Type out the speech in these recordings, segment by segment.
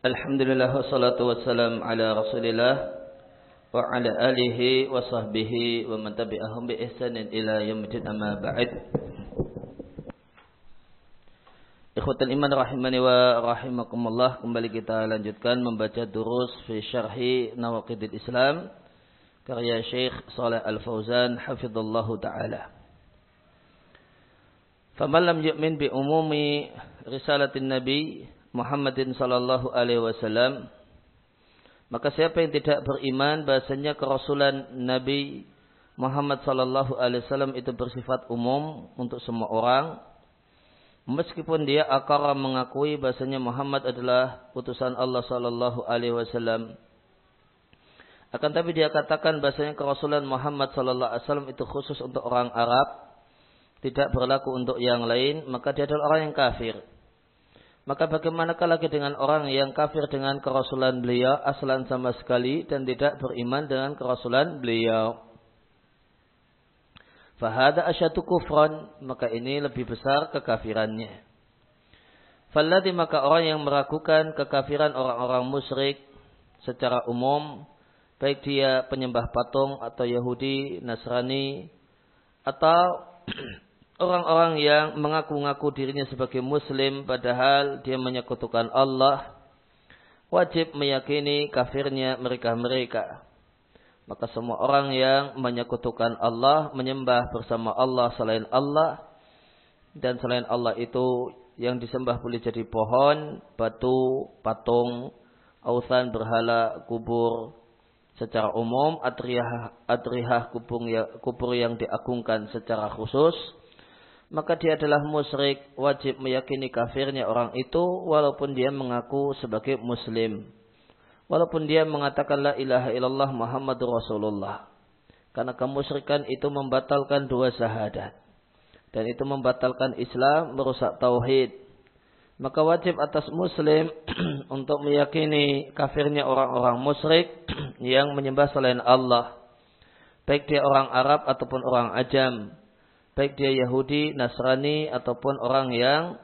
Alhamdulillah wassalatu wassalam ala Rasulillah wa ala alihi wa sahbihi wa man tabi'ahum bi ihsanin ila yaumil amma ba'id Ikhwatan iman rahimani wa rahimakumullah, kembali kita lanjutkan membaca durus fi syarhi Nawaqidil Islam karya Syekh Saleh al fawzan hafidhullahu taala. Faman lam yu'min bi umumi risalatin nabi Muhammadin sallallahu alaihi wasallam maka siapa yang tidak beriman bahasanya kerasulan Nabi Muhammad sallallahu alaihi wasallam itu bersifat umum untuk semua orang meskipun dia akar mengakui bahasanya Muhammad adalah utusan Allah sallallahu alaihi wasallam akan tapi dia katakan bahasanya kerasulan Muhammad sallallahu alaihi wasallam itu khusus untuk orang Arab tidak berlaku untuk yang lain maka dia adalah orang yang kafir maka bagaimanakah lagi dengan orang yang kafir dengan kerasulan beliau aslan sama sekali dan tidak beriman dengan kerasulan beliau? Fahada asyatu kufron, maka ini lebih besar kekafirannya. Falladhi maka orang yang meragukan kekafiran orang-orang musyrik secara umum, baik dia penyembah patung atau Yahudi, Nasrani, atau orang-orang yang mengaku-ngaku dirinya sebagai muslim padahal dia menyekutukan Allah wajib meyakini kafirnya mereka-mereka. Maka semua orang yang menyekutukan Allah, menyembah bersama Allah selain Allah dan selain Allah itu yang disembah boleh jadi pohon, batu, patung, ausan berhala, kubur secara umum, atriah atriah kubur yang diagungkan secara khusus maka dia adalah musyrik, wajib meyakini kafirnya orang itu walaupun dia mengaku sebagai muslim. Walaupun dia mengatakan la ilaha illallah Muhammadur Rasulullah. Karena kemusyrikan itu membatalkan dua syahadat. Dan itu membatalkan Islam, merusak tauhid. Maka wajib atas muslim untuk meyakini kafirnya orang-orang musyrik yang menyembah selain Allah. Baik dia orang Arab ataupun orang ajam baik dia Yahudi, Nasrani ataupun orang yang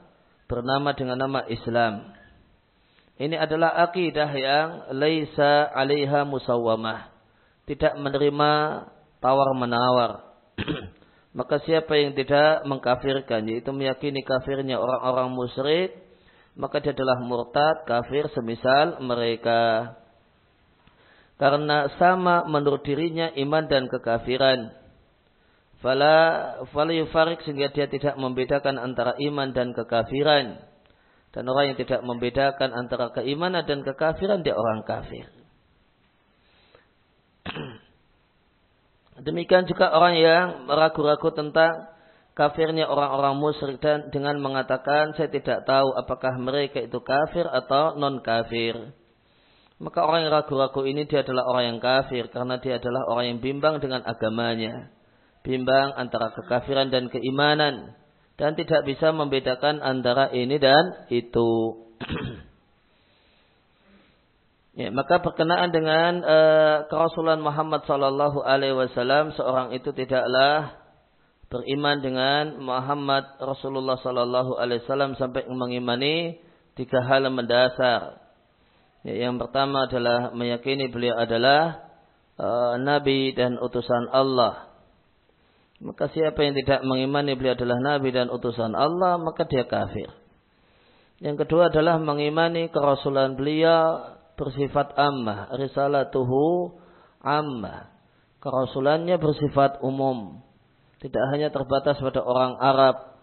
bernama dengan nama Islam. Ini adalah akidah yang laisa alaiha musawwamah. Tidak menerima tawar-menawar. Maka siapa yang tidak mengkafirkan, yaitu meyakini kafirnya orang-orang musyrik, maka dia adalah murtad, kafir, semisal mereka. Karena sama menurut dirinya iman dan kekafiran. Fala Farik sehingga dia tidak membedakan antara iman dan kekafiran. Dan orang yang tidak membedakan antara keimanan dan kekafiran dia orang kafir. Demikian juga orang yang ragu-ragu tentang kafirnya orang-orang musyrik dan dengan mengatakan saya tidak tahu apakah mereka itu kafir atau non kafir. Maka orang yang ragu-ragu ini dia adalah orang yang kafir karena dia adalah orang yang bimbang dengan agamanya bimbang antara kekafiran dan keimanan dan tidak bisa membedakan antara ini dan itu. ya, maka berkenaan dengan uh, kerasulan Muhammad sallallahu alaihi wasallam seorang itu tidaklah beriman dengan Muhammad Rasulullah sallallahu alaihi wasallam sampai mengimani tiga hal mendasar. Ya, yang pertama adalah meyakini beliau adalah uh, nabi dan utusan Allah. Maka siapa yang tidak mengimani beliau adalah nabi dan utusan Allah, maka dia kafir. Yang kedua adalah mengimani kerasulan beliau bersifat ammah, tuhu ammah. Kerasulannya bersifat umum. Tidak hanya terbatas pada orang Arab,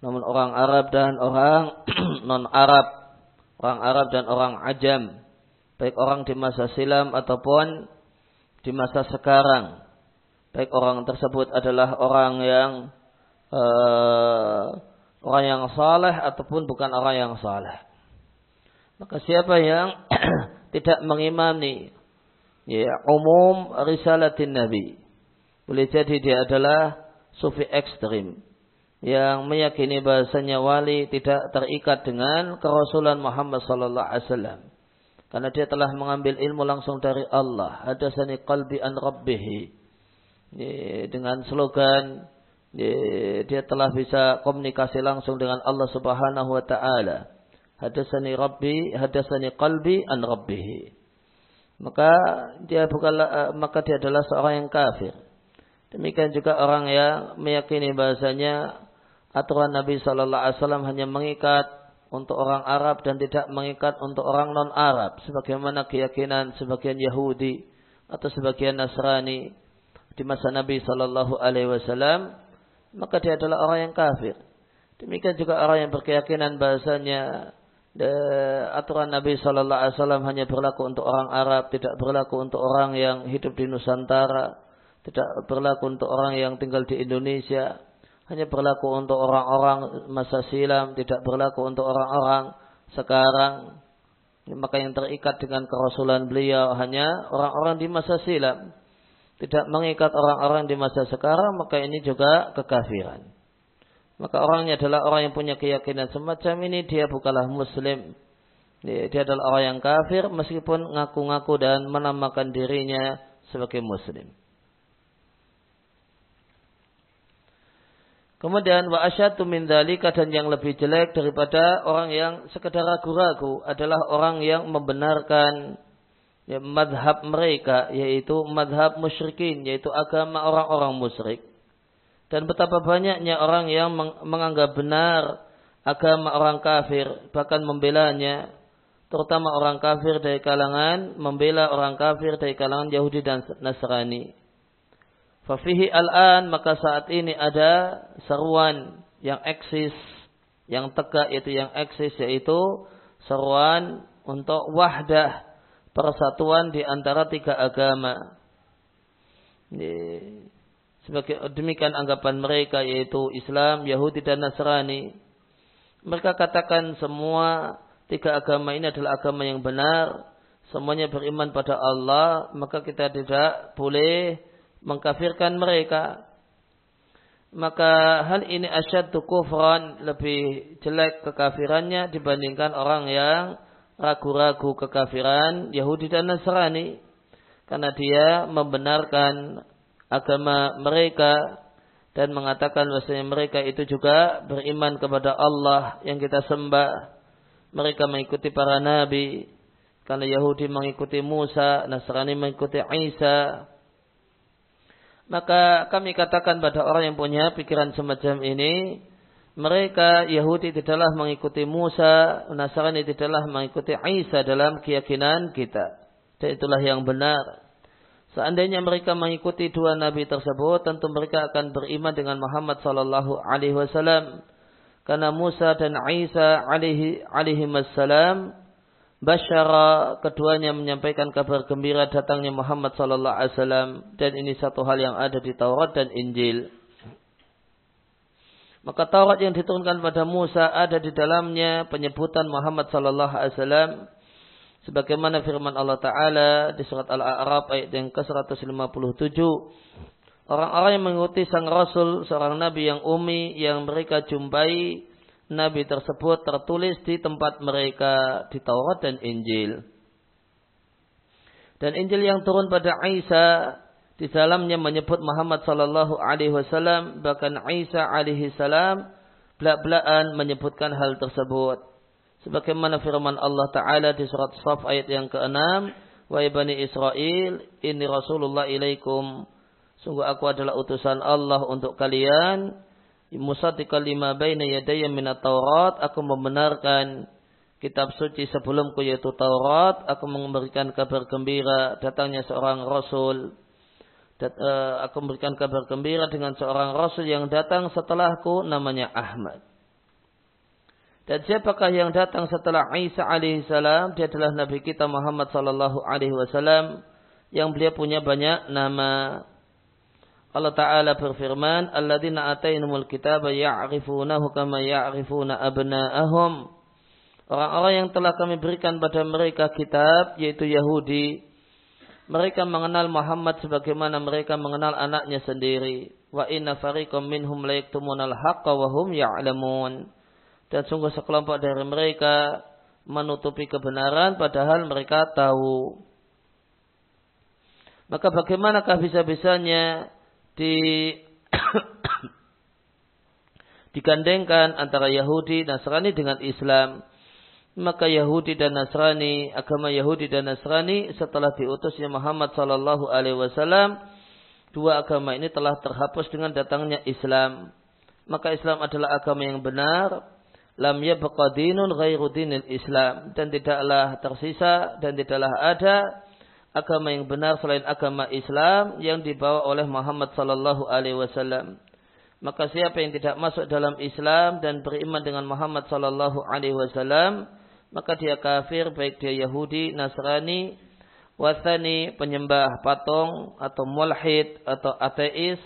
namun orang Arab dan orang non-Arab, orang Arab dan orang ajam, baik orang di masa silam ataupun di masa sekarang baik orang tersebut adalah orang yang uh, orang yang saleh ataupun bukan orang yang saleh. Maka siapa yang tidak mengimani ya umum risalatin Nabi boleh jadi dia adalah sufi ekstrim yang meyakini bahasanya wali tidak terikat dengan kerasulan Muhammad sallallahu alaihi wasallam karena dia telah mengambil ilmu langsung dari Allah hadasani qalbi an rabbihi dengan slogan dia telah bisa komunikasi langsung dengan Allah Subhanahu wa taala. Hadasani Rabbi, hadasani qalbi an Rabbihi. Maka dia bukanlah eh, maka dia adalah seorang yang kafir. Demikian juga orang yang meyakini bahasanya aturan Nabi Shallallahu Alaihi Wasallam hanya mengikat untuk orang Arab dan tidak mengikat untuk orang non Arab, sebagaimana keyakinan sebagian Yahudi atau sebagian Nasrani di masa Nabi Shallallahu Alaihi Wasallam maka dia adalah orang yang kafir. Demikian juga orang yang berkeyakinan bahasanya de, aturan Nabi Shallallahu Alaihi Wasallam hanya berlaku untuk orang Arab, tidak berlaku untuk orang yang hidup di Nusantara, tidak berlaku untuk orang yang tinggal di Indonesia, hanya berlaku untuk orang-orang masa silam, tidak berlaku untuk orang-orang sekarang. Maka yang terikat dengan kerasulan beliau hanya orang-orang di masa silam tidak mengikat orang-orang di masa sekarang, maka ini juga kekafiran. Maka orangnya adalah orang yang punya keyakinan semacam ini, dia bukanlah muslim. Dia, adalah orang yang kafir meskipun ngaku-ngaku dan menamakan dirinya sebagai muslim. Kemudian wa asyatu min dzalika dan yang lebih jelek daripada orang yang sekedar ragu-ragu adalah orang yang membenarkan ya, madhab mereka yaitu madhab musyrikin yaitu agama orang-orang musyrik dan betapa banyaknya orang yang menganggap benar agama orang kafir bahkan membelanya terutama orang kafir dari kalangan membela orang kafir dari kalangan Yahudi dan Nasrani fafihi al-an maka saat ini ada seruan yang eksis yang tegak itu yang eksis yaitu seruan untuk wahdah persatuan di antara tiga agama. Sebagai demikian anggapan mereka yaitu Islam, Yahudi dan Nasrani. Mereka katakan semua tiga agama ini adalah agama yang benar, semuanya beriman pada Allah, maka kita tidak boleh mengkafirkan mereka. Maka hal ini asyad kufran lebih jelek kekafirannya dibandingkan orang yang ragu-ragu kekafiran Yahudi dan Nasrani karena dia membenarkan agama mereka dan mengatakan bahwasanya mereka itu juga beriman kepada Allah yang kita sembah. Mereka mengikuti para nabi karena Yahudi mengikuti Musa, Nasrani mengikuti Isa. Maka kami katakan pada orang yang punya pikiran semacam ini, mereka Yahudi tidaklah mengikuti Musa, Nasrani tidaklah mengikuti Isa dalam keyakinan kita. Dan itulah yang benar. Seandainya mereka mengikuti dua nabi tersebut, tentu mereka akan beriman dengan Muhammad sallallahu alaihi wasallam. Karena Musa dan Isa alaihi alaihi wasallam Basyara keduanya menyampaikan kabar gembira datangnya Muhammad sallallahu alaihi wasallam dan ini satu hal yang ada di Taurat dan Injil. Maka Taurat yang diturunkan pada Musa ada di dalamnya penyebutan Muhammad sallallahu alaihi wasallam sebagaimana firman Allah taala di surat Al-A'raf ayat yang ke-157 Orang-orang yang mengikuti sang Rasul, seorang Nabi yang umi, yang mereka jumpai Nabi tersebut tertulis di tempat mereka di Taurat dan Injil. Dan Injil yang turun pada Isa di dalamnya menyebut Muhammad sallallahu alaihi wasallam bahkan Isa alaihi salam belak-belakan menyebutkan hal tersebut. Sebagaimana firman Allah Ta'ala di surat Saf ayat yang ke-6. Wa bani Israel, ini Rasulullah ilaikum. Sungguh aku adalah utusan Allah untuk kalian. Musadikal lima baina yadaya minat Taurat. Aku membenarkan kitab suci sebelumku yaitu Taurat. Aku memberikan kabar gembira datangnya seorang Rasul Dat, e, aku memberikan kabar gembira dengan seorang rasul yang datang setelahku namanya Ahmad. Dan siapakah yang datang setelah Isa alaihissalam? Dia adalah Nabi kita Muhammad sallallahu alaihi wasallam yang beliau punya banyak nama. Allah Ta'ala berfirman, Alladzina atainumul kitaba ya'rifunahu kama ya'rifuna abna'ahum. Orang-orang yang telah kami berikan pada mereka kitab, yaitu Yahudi mereka mengenal Muhammad sebagaimana mereka mengenal anaknya sendiri. Wa inna fariqam minhum al haqqa wa hum ya'lamun. Dan sungguh sekelompok dari mereka menutupi kebenaran padahal mereka tahu. Maka bagaimanakah bisa-bisanya di digandengkan antara Yahudi dan Nasrani dengan Islam? maka Yahudi dan Nasrani, agama Yahudi dan Nasrani setelah diutusnya Muhammad sallallahu alaihi wasallam, dua agama ini telah terhapus dengan datangnya Islam. Maka Islam adalah agama yang benar, lam yabqa dinun ghairu Islam dan tidaklah tersisa dan tidaklah ada agama yang benar selain agama Islam yang dibawa oleh Muhammad sallallahu alaihi wasallam. Maka siapa yang tidak masuk dalam Islam dan beriman dengan Muhammad sallallahu alaihi wasallam, maka dia kafir baik dia Yahudi, Nasrani, wasani penyembah patung atau mulhid atau ateis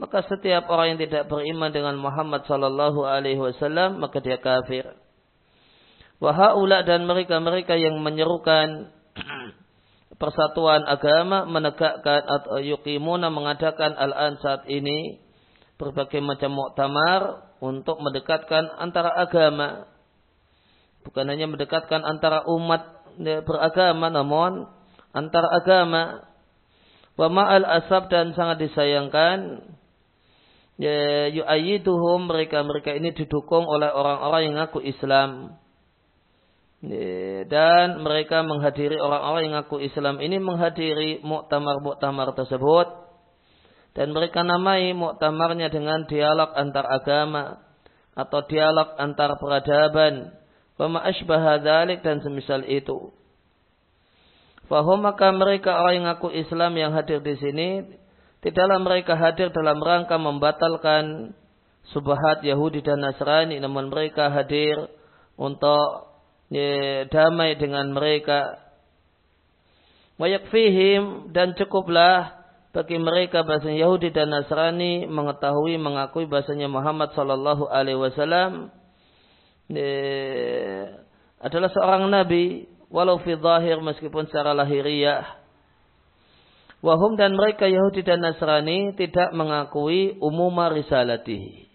maka setiap orang yang tidak beriman dengan Muhammad sallallahu alaihi wasallam maka dia kafir. Wahaula dan mereka-mereka yang menyerukan persatuan agama menegakkan atau yukimuna mengadakan al-an saat ini berbagai macam muktamar untuk mendekatkan antara agama Bukan hanya mendekatkan antara umat beragama namun antar agama. Wa ma'al asab dan sangat disayangkan ya, yu'ayyiduhum mereka-mereka ini didukung oleh orang-orang yang ngaku Islam. Ya, dan mereka menghadiri orang-orang yang ngaku Islam ini menghadiri muktamar-muktamar tersebut. Dan mereka namai muktamarnya dengan dialog antar agama atau dialog antar peradaban. Fama asbah dhalik dan semisal itu. Fahum maka mereka orang yang aku Islam yang hadir di sini. Tidaklah mereka hadir dalam rangka membatalkan subahat Yahudi dan Nasrani. Namun mereka hadir untuk damai dengan mereka. Wayakfihim dan cukuplah bagi mereka bahasa Yahudi dan Nasrani mengetahui mengakui bahasanya Muhammad sallallahu alaihi wasallam Eh, adalah seorang nabi walau fi zahir meskipun secara lahiriah wahum dan mereka Yahudi dan Nasrani tidak mengakui umumah risalatihi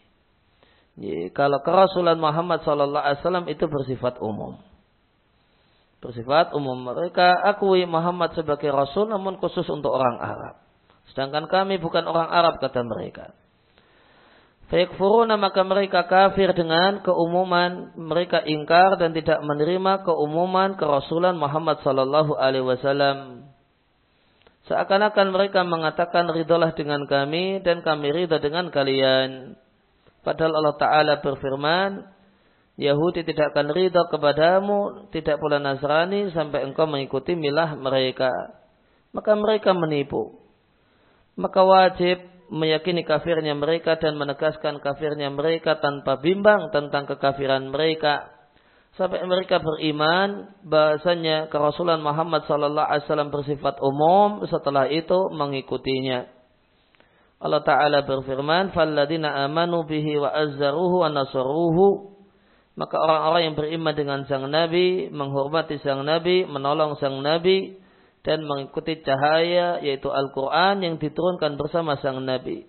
kalau kerasulan Muhammad sallallahu alaihi wasallam itu bersifat umum bersifat umum mereka akui Muhammad sebagai rasul namun khusus untuk orang Arab sedangkan kami bukan orang Arab kata mereka Fayakfuruna maka mereka kafir dengan keumuman mereka ingkar dan tidak menerima keumuman kerasulan Muhammad sallallahu alaihi wasallam. Seakan-akan mereka mengatakan ridalah dengan kami dan kami ridha dengan kalian. Padahal Allah Ta'ala berfirman, Yahudi tidak akan ridha kepadamu, tidak pula Nasrani sampai engkau mengikuti milah mereka. Maka mereka menipu. Maka wajib meyakini kafirnya mereka dan menegaskan kafirnya mereka tanpa bimbang tentang kekafiran mereka sampai mereka beriman bahasanya kerasulan Muhammad sallallahu alaihi wasallam bersifat umum setelah itu mengikutinya Allah taala berfirman falladzina amanu bihi wa azzaruhu wa nasaruhu maka orang-orang yang beriman dengan sang nabi menghormati sang nabi menolong sang nabi dan mengikuti cahaya yaitu Al-Quran yang diturunkan bersama sang Nabi.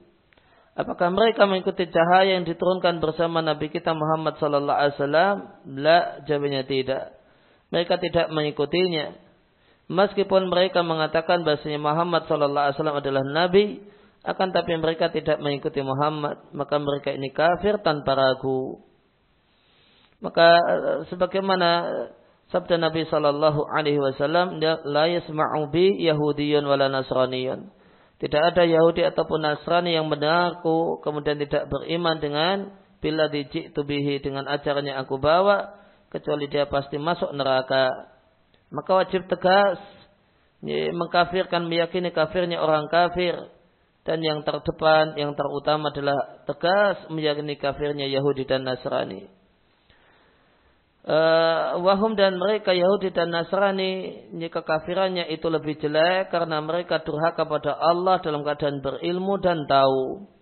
Apakah mereka mengikuti cahaya yang diturunkan bersama Nabi kita Muhammad Sallallahu Alaihi Wasallam? La, jawabnya tidak. Mereka tidak mengikutinya. Meskipun mereka mengatakan bahasanya Muhammad Sallallahu Alaihi Wasallam adalah Nabi, akan tapi mereka tidak mengikuti Muhammad, maka mereka ini kafir tanpa ragu. Maka eh, sebagaimana Sabda Nabi Shallallahu Alaihi Wasallam, la yasma'u bi Yahudiyun wala Nasraniyun. Tidak ada Yahudi ataupun Nasrani yang mendengarku kemudian tidak beriman dengan bila dijik tubihi dengan ajaran aku bawa kecuali dia pasti masuk neraka. Maka wajib tegas mengkafirkan meyakini kafirnya orang kafir dan yang terdepan yang terutama adalah tegas meyakini kafirnya Yahudi dan Nasrani uh, wahum dan mereka Yahudi dan Nasrani kekafirannya itu lebih jelek karena mereka durhaka kepada Allah dalam keadaan berilmu dan tahu.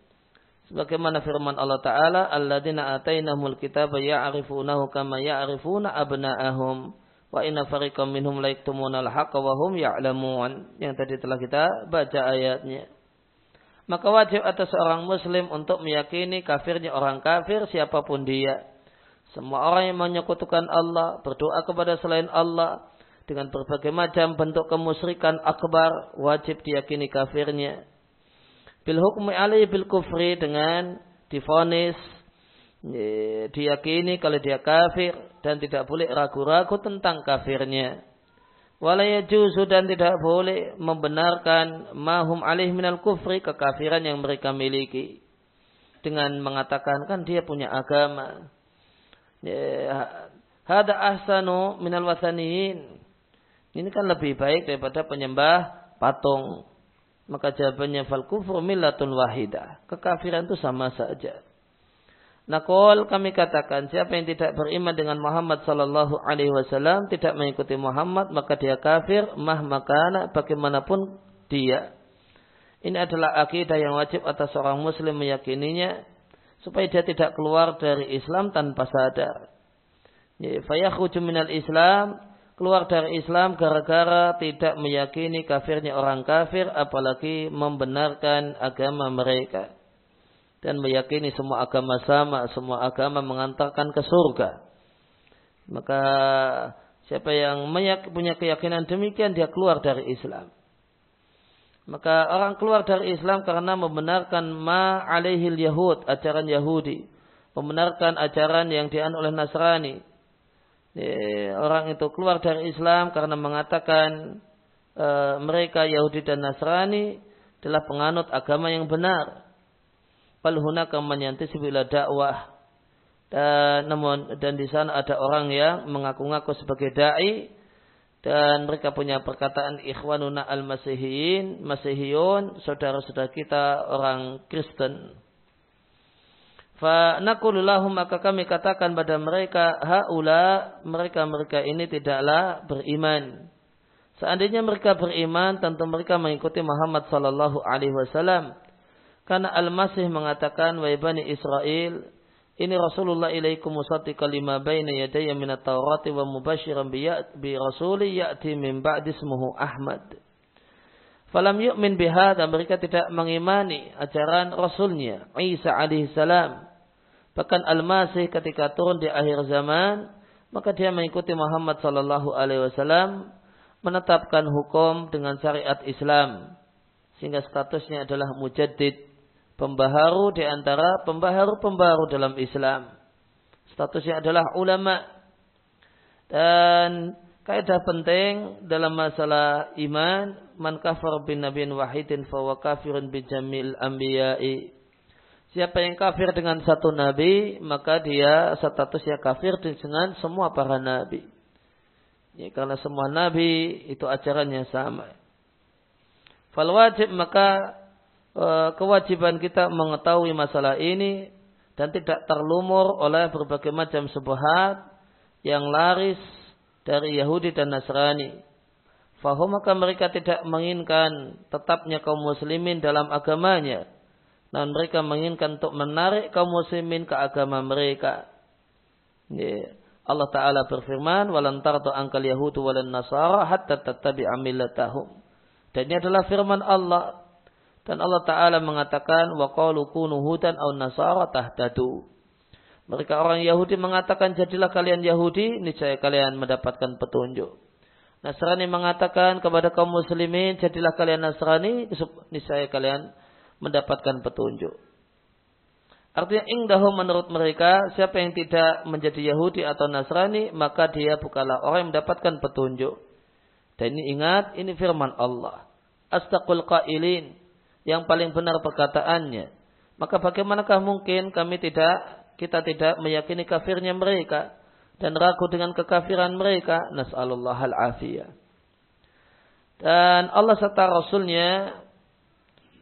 Sebagaimana firman Allah Ta'ala, Alladzina atainahumul kitaba ya'rifunahu kama ya'rifuna abna'ahum. Wa inna fariqam minhum laiktumunal haqqa wa hum ya'lamun. Yang tadi telah kita baca ayatnya. Maka wajib atas seorang muslim untuk meyakini kafirnya orang kafir siapapun dia semua orang yang menyekutukan Allah, berdoa kepada selain Allah dengan berbagai macam bentuk kemusyrikan akbar wajib diyakini kafirnya. Bil hukmi alai bil kufri dengan difonis e, diyakini kalau dia kafir dan tidak boleh ragu-ragu tentang kafirnya. Walaya juzu dan tidak boleh membenarkan mahum alih minal kufri kekafiran yang mereka miliki. Dengan mengatakan kan dia punya agama Eh, hada ahsanu minal wasaniin. Ini kan lebih baik daripada penyembah patung. Maka jawabannya fal kufru millatun wahida. Kekafiran itu sama saja. Nakol kami katakan siapa yang tidak beriman dengan Muhammad sallallahu alaihi wasallam tidak mengikuti Muhammad maka dia kafir mah makana bagaimanapun dia. Ini adalah akidah yang wajib atas seorang muslim meyakininya supaya dia tidak keluar dari Islam tanpa sadar. Ya, fayakhruju minal Islam keluar dari Islam gara-gara tidak meyakini kafirnya orang kafir apalagi membenarkan agama mereka dan meyakini semua agama sama, semua agama mengantarkan ke surga. Maka siapa yang punya keyakinan demikian dia keluar dari Islam. Maka orang keluar dari Islam karena membenarkan ma alaihil Yahud, ajaran Yahudi. Membenarkan ajaran yang dianut oleh Nasrani. Orang itu keluar dari Islam karena mengatakan e, mereka Yahudi dan Nasrani adalah penganut agama yang benar. Palhunaka menyantai sebila dakwah. Dan, namun dan di sana ada orang yang mengaku-ngaku sebagai dai dan mereka punya perkataan ikhwanuna al-masihiyin, masihiyun, saudara-saudara kita orang Kristen. Fa nakululahum maka kami katakan pada mereka haula mereka-mereka ini tidaklah beriman. Seandainya mereka beriman tentu mereka mengikuti Muhammad sallallahu alaihi wasallam. Karena Al-Masih mengatakan wahai Bani Israel ini Rasulullah ilaikum musaddiqan lima baina yadayya min at-Taurati wa mubashiran bi, ya-, bi rasuli ya'ti min ba'di ismuhu Ahmad. Falam yu'min bihada mereka tidak mengimani ajaran Rasulnya Isa alaihi salam. Bahkan Al-Masih ketika turun di akhir zaman, maka dia mengikuti Muhammad sallallahu alaihi wasallam menetapkan hukum dengan syariat Islam sehingga statusnya adalah mujaddid pembaharu di antara pembaharu-pembaharu dalam Islam. Statusnya adalah ulama. Dan kaidah penting dalam masalah iman, man kafar bin nabiyin wahidin fawa kafirun bin jamil ambiyai. Siapa yang kafir dengan satu nabi, maka dia statusnya kafir dengan semua para nabi. Ya, karena semua nabi itu ajarannya sama. Fal wajib maka Eh, kewajiban kita mengetahui masalah ini dan tidak terlumur oleh berbagai macam subhat yang laris dari Yahudi dan Nasrani. Fahum maka mereka tidak menginginkan tetapnya kaum muslimin dalam agamanya. dan mereka menginginkan untuk menarik kaum muslimin ke agama mereka. Allah Ta'ala berfirman, Walantar tartu angkal yahudu walan nasara hatta tatabi amillatahum. Dan ini adalah firman Allah dan Allah Ta'ala mengatakan, وَقَالُوا كُنُوا هُدًا أَوْ نَصَارَ تَهْدَدُوا mereka orang Yahudi mengatakan jadilah kalian Yahudi, niscaya kalian mendapatkan petunjuk. Nasrani mengatakan kepada kaum muslimin, jadilah kalian Nasrani, niscaya kalian mendapatkan petunjuk. Artinya ingdahu menurut mereka, siapa yang tidak menjadi Yahudi atau Nasrani, maka dia bukanlah orang yang mendapatkan petunjuk. Dan ini ingat, ini firman Allah. Astagul qailin yang paling benar perkataannya. Maka bagaimanakah mungkin kami tidak kita tidak meyakini kafirnya mereka dan ragu dengan kekafiran mereka? Nas'alullah al-afiyah. Dan Allah serta Rasulnya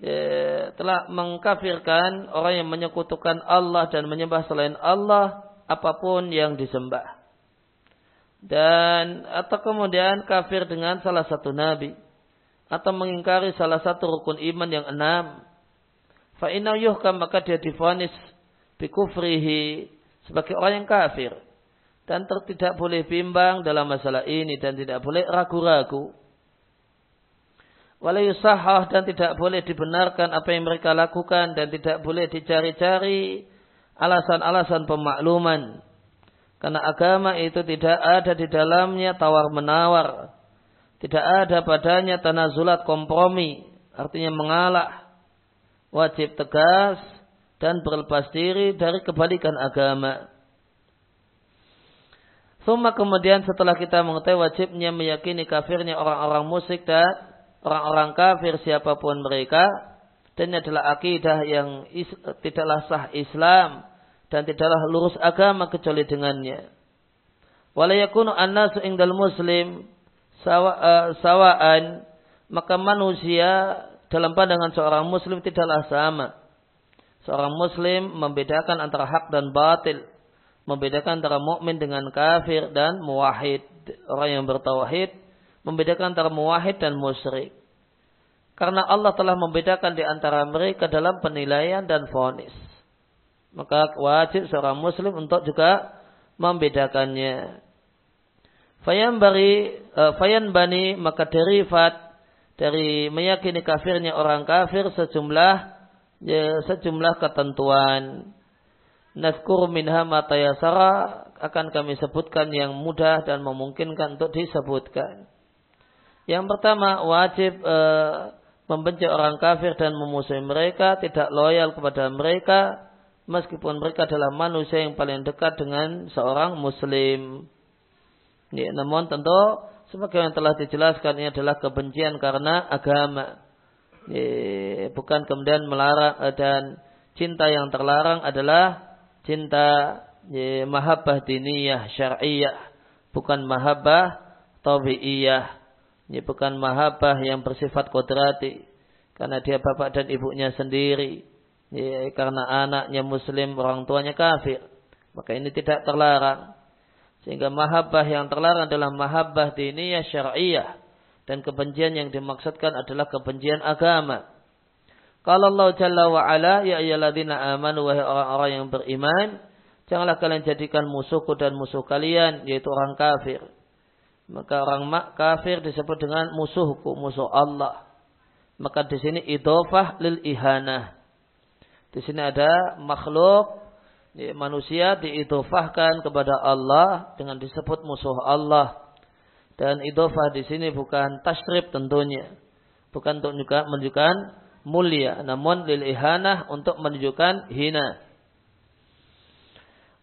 ya, telah mengkafirkan orang yang menyekutukan Allah dan menyembah selain Allah apapun yang disembah. Dan atau kemudian kafir dengan salah satu nabi atau mengingkari salah satu rukun iman yang enam, fa inna yuhkam maka dia difonis bikufrihi sebagai orang yang kafir dan tidak boleh bimbang dalam masalah ini dan tidak boleh ragu-ragu. Walayusahah dan tidak boleh dibenarkan apa yang mereka lakukan dan tidak boleh dicari-cari alasan-alasan pemakluman. Karena agama itu tidak ada di dalamnya tawar-menawar tidak ada padanya tanazulat kompromi. Artinya mengalah. Wajib tegas dan berlepas diri dari kebalikan agama. Suma kemudian setelah kita mengetahui wajibnya meyakini kafirnya orang-orang musik dan orang-orang kafir siapapun mereka. Dan ini adalah akidah yang is, tidaklah sah Islam dan tidaklah lurus agama kecuali dengannya. Walayakunu annasu ingdal muslim Eh, sawaan maka manusia dalam pandangan seorang muslim tidaklah sama. Seorang muslim membedakan antara hak dan batil, membedakan antara mukmin dengan kafir dan muwahid, orang yang bertauhid, membedakan antara muwahid dan musyrik. Karena Allah telah membedakan di antara mereka dalam penilaian dan fonis. Maka wajib seorang muslim untuk juga membedakannya. Eh, fayan bani maka derivat dari meyakini kafirnya orang kafir sejumlah ya, sejumlah ketentuan. Naskur minha matayasara akan kami sebutkan yang mudah dan memungkinkan untuk disebutkan. Yang pertama wajib e, membenci orang kafir dan memusuhi mereka, tidak loyal kepada mereka meskipun mereka adalah manusia yang paling dekat dengan seorang muslim. Ya, namun tentu sebagai yang telah dijelaskan ini adalah kebencian karena agama. Ya, bukan kemudian melarang eh, dan cinta yang terlarang adalah cinta ya, mahabbah diniyah syariah, bukan mahabbah tabi'iyah ya, bukan mahabbah yang bersifat kodrati karena dia bapak dan ibunya sendiri ya, karena anaknya muslim orang tuanya kafir maka ini tidak terlarang sehingga mahabbah yang terlarang adalah mahabbah diniyah syariah. Dan kebencian yang dimaksudkan adalah kebencian agama. Kalau Allah Jalla wa'ala, ya ayyaladzina amanu wahai orang-orang yang beriman, janganlah kalian jadikan musuhku dan musuh kalian, yaitu orang kafir. Maka orang mak kafir disebut dengan musuhku, musuh Allah. Maka di sini idofah lil ihanah. Di sini ada makhluk ya, manusia diidofahkan kepada Allah dengan disebut musuh Allah. Dan idofah di sini bukan tasrif tentunya. Bukan untuk menunjukkan mulia. Namun lil untuk menunjukkan hina.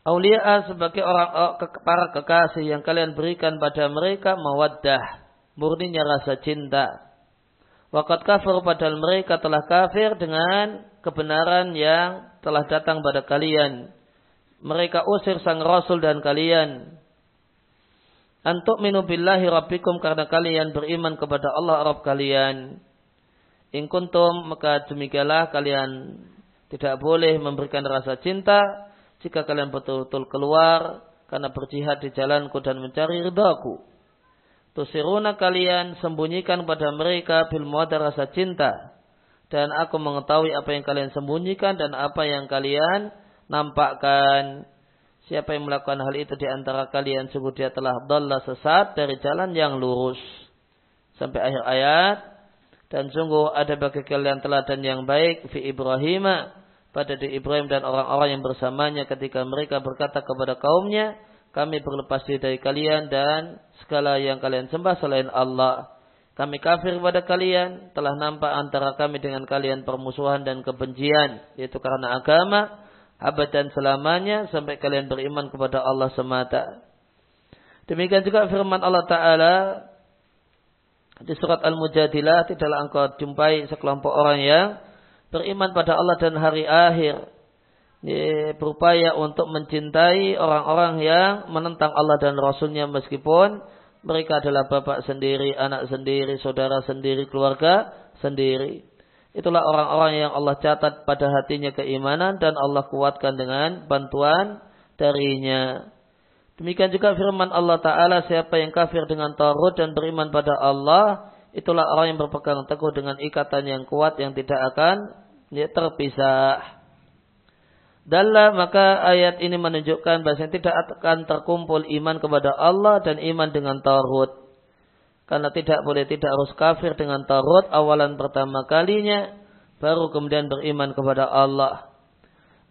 Aulia sebagai orang eh, para kekasih yang kalian berikan pada mereka mawaddah. Murninya rasa cinta. Wakat kafir padahal mereka telah kafir dengan kebenaran yang telah datang pada kalian mereka usir sang rasul dan kalian. Antuk minu billahi rabbikum karena kalian beriman kepada Allah Rabb kalian. In kuntum maka demikianlah kalian tidak boleh memberikan rasa cinta jika kalian betul-betul keluar karena berjihad di jalanku dan mencari ridaku. Tusiruna kalian sembunyikan pada mereka bil rasa cinta dan aku mengetahui apa yang kalian sembunyikan dan apa yang kalian nampakkan siapa yang melakukan hal itu di antara kalian sungguh dia telah dalla sesat dari jalan yang lurus. Sampai akhir ayat. Dan sungguh ada bagi kalian teladan yang baik fi Ibrahim pada di Ibrahim dan orang-orang yang bersamanya ketika mereka berkata kepada kaumnya, kami berlepas diri dari kalian dan segala yang kalian sembah selain Allah. Kami kafir kepada kalian, telah nampak antara kami dengan kalian permusuhan dan kebencian, yaitu karena agama, abad dan selamanya sampai kalian beriman kepada Allah semata. Demikian juga firman Allah Ta'ala di surat Al-Mujadilah tidaklah engkau jumpai sekelompok orang yang beriman pada Allah dan hari akhir. Berupaya untuk mencintai orang-orang yang menentang Allah dan Rasulnya meskipun mereka adalah bapak sendiri, anak sendiri, saudara sendiri, keluarga sendiri. Itulah orang-orang yang Allah catat pada hatinya keimanan dan Allah kuatkan dengan bantuan darinya. Demikian juga firman Allah Ta'ala, siapa yang kafir dengan Taurat dan beriman pada Allah, itulah orang yang berpegang teguh dengan ikatan yang kuat yang tidak akan terpisah. Dalla maka ayat ini menunjukkan bahwa tidak akan terkumpul iman kepada Allah dan iman dengan Taurat. Karena tidak boleh tidak harus kafir dengan tarot awalan pertama kalinya. Baru kemudian beriman kepada Allah.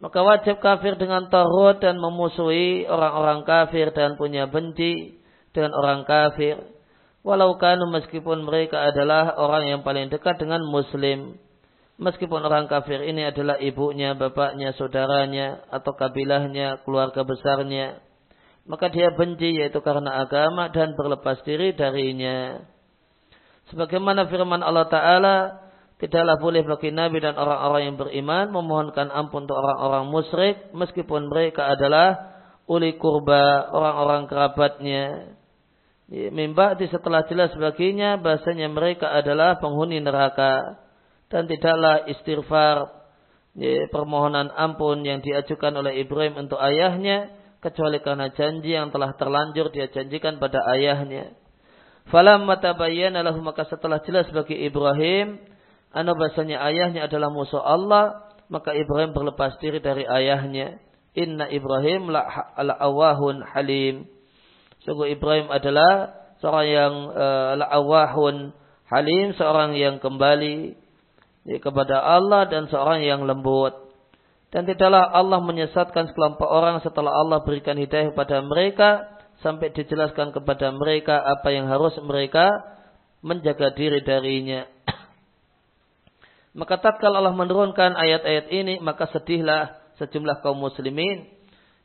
Maka wajib kafir dengan tarot dan memusuhi orang-orang kafir dan punya benci dengan orang kafir. Walau kan meskipun mereka adalah orang yang paling dekat dengan muslim. Meskipun orang kafir ini adalah ibunya, bapaknya, saudaranya, atau kabilahnya, keluarga besarnya maka dia benci yaitu karena agama dan berlepas diri darinya. Sebagaimana firman Allah Ta'ala, tidaklah boleh bagi Nabi dan orang-orang yang beriman memohonkan ampun untuk orang-orang musyrik meskipun mereka adalah uli kurba orang-orang kerabatnya. di setelah jelas baginya bahasanya mereka adalah penghuni neraka dan tidaklah istighfar ya, permohonan ampun yang diajukan oleh Ibrahim untuk ayahnya kecuali karena janji yang telah terlanjur dia janjikan pada ayahnya. Falam tabayyana lahu maka setelah jelas bagi Ibrahim anu bahasanya ayahnya adalah musuh Allah, maka Ibrahim berlepas diri dari ayahnya. Inna Ibrahim la, la awahun halim. Sungguh Ibrahim adalah seorang yang uh, la awahun halim, seorang yang kembali kepada Allah dan seorang yang lembut. Dan tidaklah Allah menyesatkan sekelompok orang setelah Allah berikan hidayah kepada mereka sampai dijelaskan kepada mereka apa yang harus mereka menjaga diri darinya. Maka tatkala Allah menurunkan ayat-ayat ini, maka sedihlah sejumlah kaum muslimin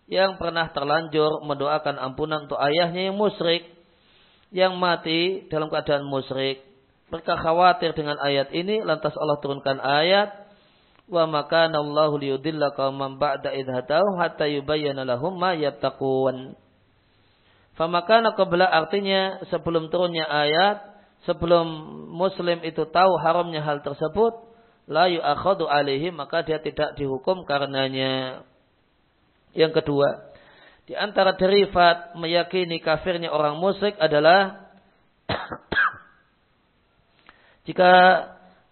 yang pernah terlanjur mendoakan ampunan untuk ayahnya yang musyrik, yang mati dalam keadaan musyrik. Mereka khawatir dengan ayat ini, lantas Allah turunkan ayat wa makana Allahu liyudilla qauman ba'da idh hatau hatta yubayyana lahum ma yattaqun. Famakana qabla artinya sebelum turunnya ayat, sebelum muslim itu tahu haramnya hal tersebut, la yu'akhadu alaihi maka dia tidak dihukum karenanya. Yang kedua, di antara derivat meyakini kafirnya orang musyrik adalah jika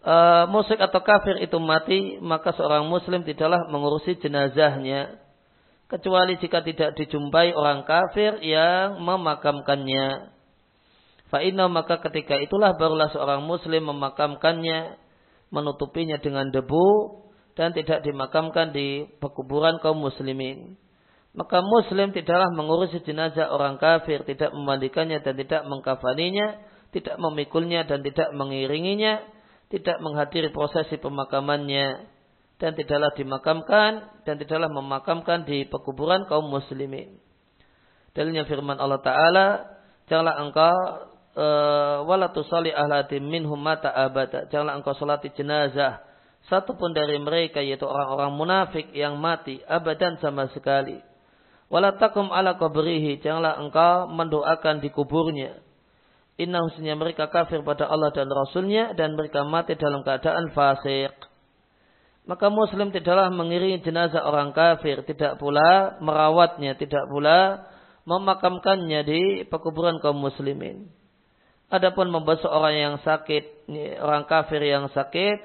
uh, musyrik atau kafir itu mati, maka seorang muslim tidaklah mengurusi jenazahnya. Kecuali jika tidak dijumpai orang kafir yang memakamkannya. Fa'inna maka ketika itulah barulah seorang muslim memakamkannya, menutupinya dengan debu, dan tidak dimakamkan di pekuburan kaum muslimin. Maka muslim tidaklah mengurusi jenazah orang kafir, tidak memandikannya dan tidak mengkafaninya, tidak memikulnya dan tidak mengiringinya, tidak menghadiri prosesi pemakamannya dan tidaklah dimakamkan dan tidaklah memakamkan di pekuburan kaum muslimin. Dalilnya firman Allah Ta'ala, janganlah engkau e, minhum mata abada. Janganlah engkau salati jenazah satupun dari mereka yaitu orang-orang munafik yang mati abadan sama sekali. Wala takum ala qabrihi. Janganlah engkau mendoakan di kuburnya Inna husnya mereka kafir pada Allah dan Rasulnya dan mereka mati dalam keadaan fasik. Maka muslim tidaklah mengiringi jenazah orang kafir. Tidak pula merawatnya. Tidak pula memakamkannya di pekuburan kaum muslimin. Adapun membesuk orang yang sakit, orang kafir yang sakit,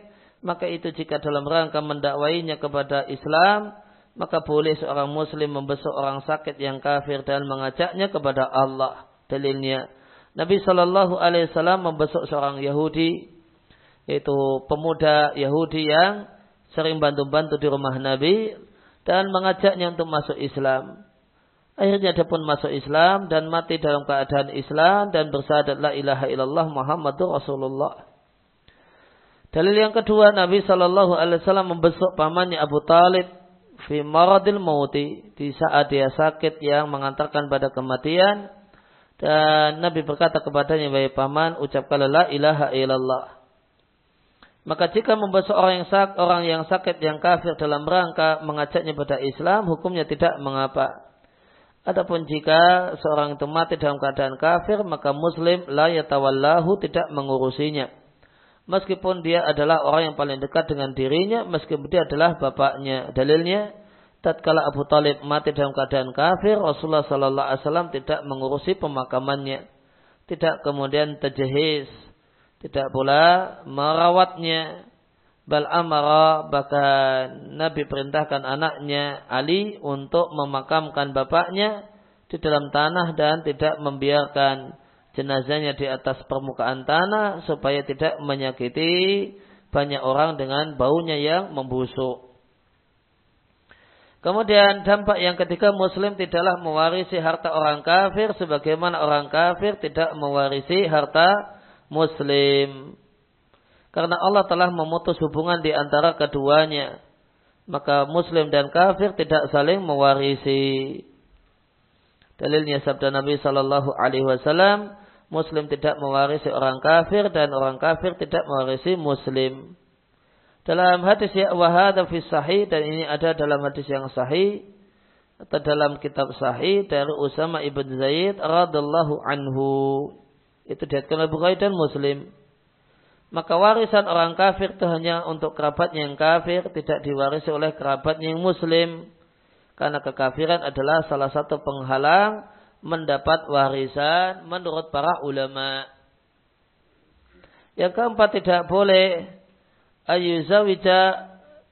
maka itu jika dalam rangka mendakwainya kepada Islam, maka boleh seorang muslim membesuk orang sakit yang kafir dan mengajaknya kepada Allah. Dalilnya, Nabi Shallallahu Alaihi Wasallam membesuk seorang Yahudi, yaitu pemuda Yahudi yang sering bantu-bantu di rumah Nabi dan mengajaknya untuk masuk Islam. Akhirnya dia pun masuk Islam dan mati dalam keadaan Islam dan bersyahadat la ilaha illallah Muhammadur Rasulullah. Dalil yang kedua Nabi Shallallahu Alaihi Wasallam membesuk pamannya Abu Talib fi maradil mauti di saat dia sakit yang mengantarkan pada kematian dan Nabi berkata kepadanya, Wahai paman, ucapkanlah la ilaha illallah. Maka jika membuat seorang yang sak, orang yang sakit yang kafir dalam rangka mengajaknya pada Islam, hukumnya tidak mengapa. Adapun jika seorang itu mati dalam keadaan kafir, maka muslim la yatawallahu tidak mengurusinya. Meskipun dia adalah orang yang paling dekat dengan dirinya, meskipun dia adalah bapaknya. Dalilnya, tatkala Abu Talib mati dalam keadaan kafir, Rasulullah Sallallahu Alaihi Wasallam tidak mengurusi pemakamannya, tidak kemudian terjehis, tidak pula merawatnya. Bal amara bahkan Nabi perintahkan anaknya Ali untuk memakamkan bapaknya di dalam tanah dan tidak membiarkan jenazahnya di atas permukaan tanah supaya tidak menyakiti banyak orang dengan baunya yang membusuk. Kemudian dampak yang ketiga muslim tidaklah mewarisi harta orang kafir sebagaimana orang kafir tidak mewarisi harta muslim. Karena Allah telah memutus hubungan di antara keduanya. Maka muslim dan kafir tidak saling mewarisi. Dalilnya sabda Nabi saw Alaihi Wasallam, Muslim tidak mewarisi orang kafir dan orang kafir tidak mewarisi Muslim. Dalam hadis ya wahada fi sahih dan ini ada dalam hadis yang sahih atau dalam kitab sahih dari Usama ibn Zaid radallahu anhu. Itu diriatkan oleh Bukhari dan Muslim. Maka warisan orang kafir itu hanya untuk kerabatnya yang kafir, tidak diwarisi oleh kerabatnya yang muslim. Karena kekafiran adalah salah satu penghalang mendapat warisan menurut para ulama. Yang keempat tidak boleh ayuzawija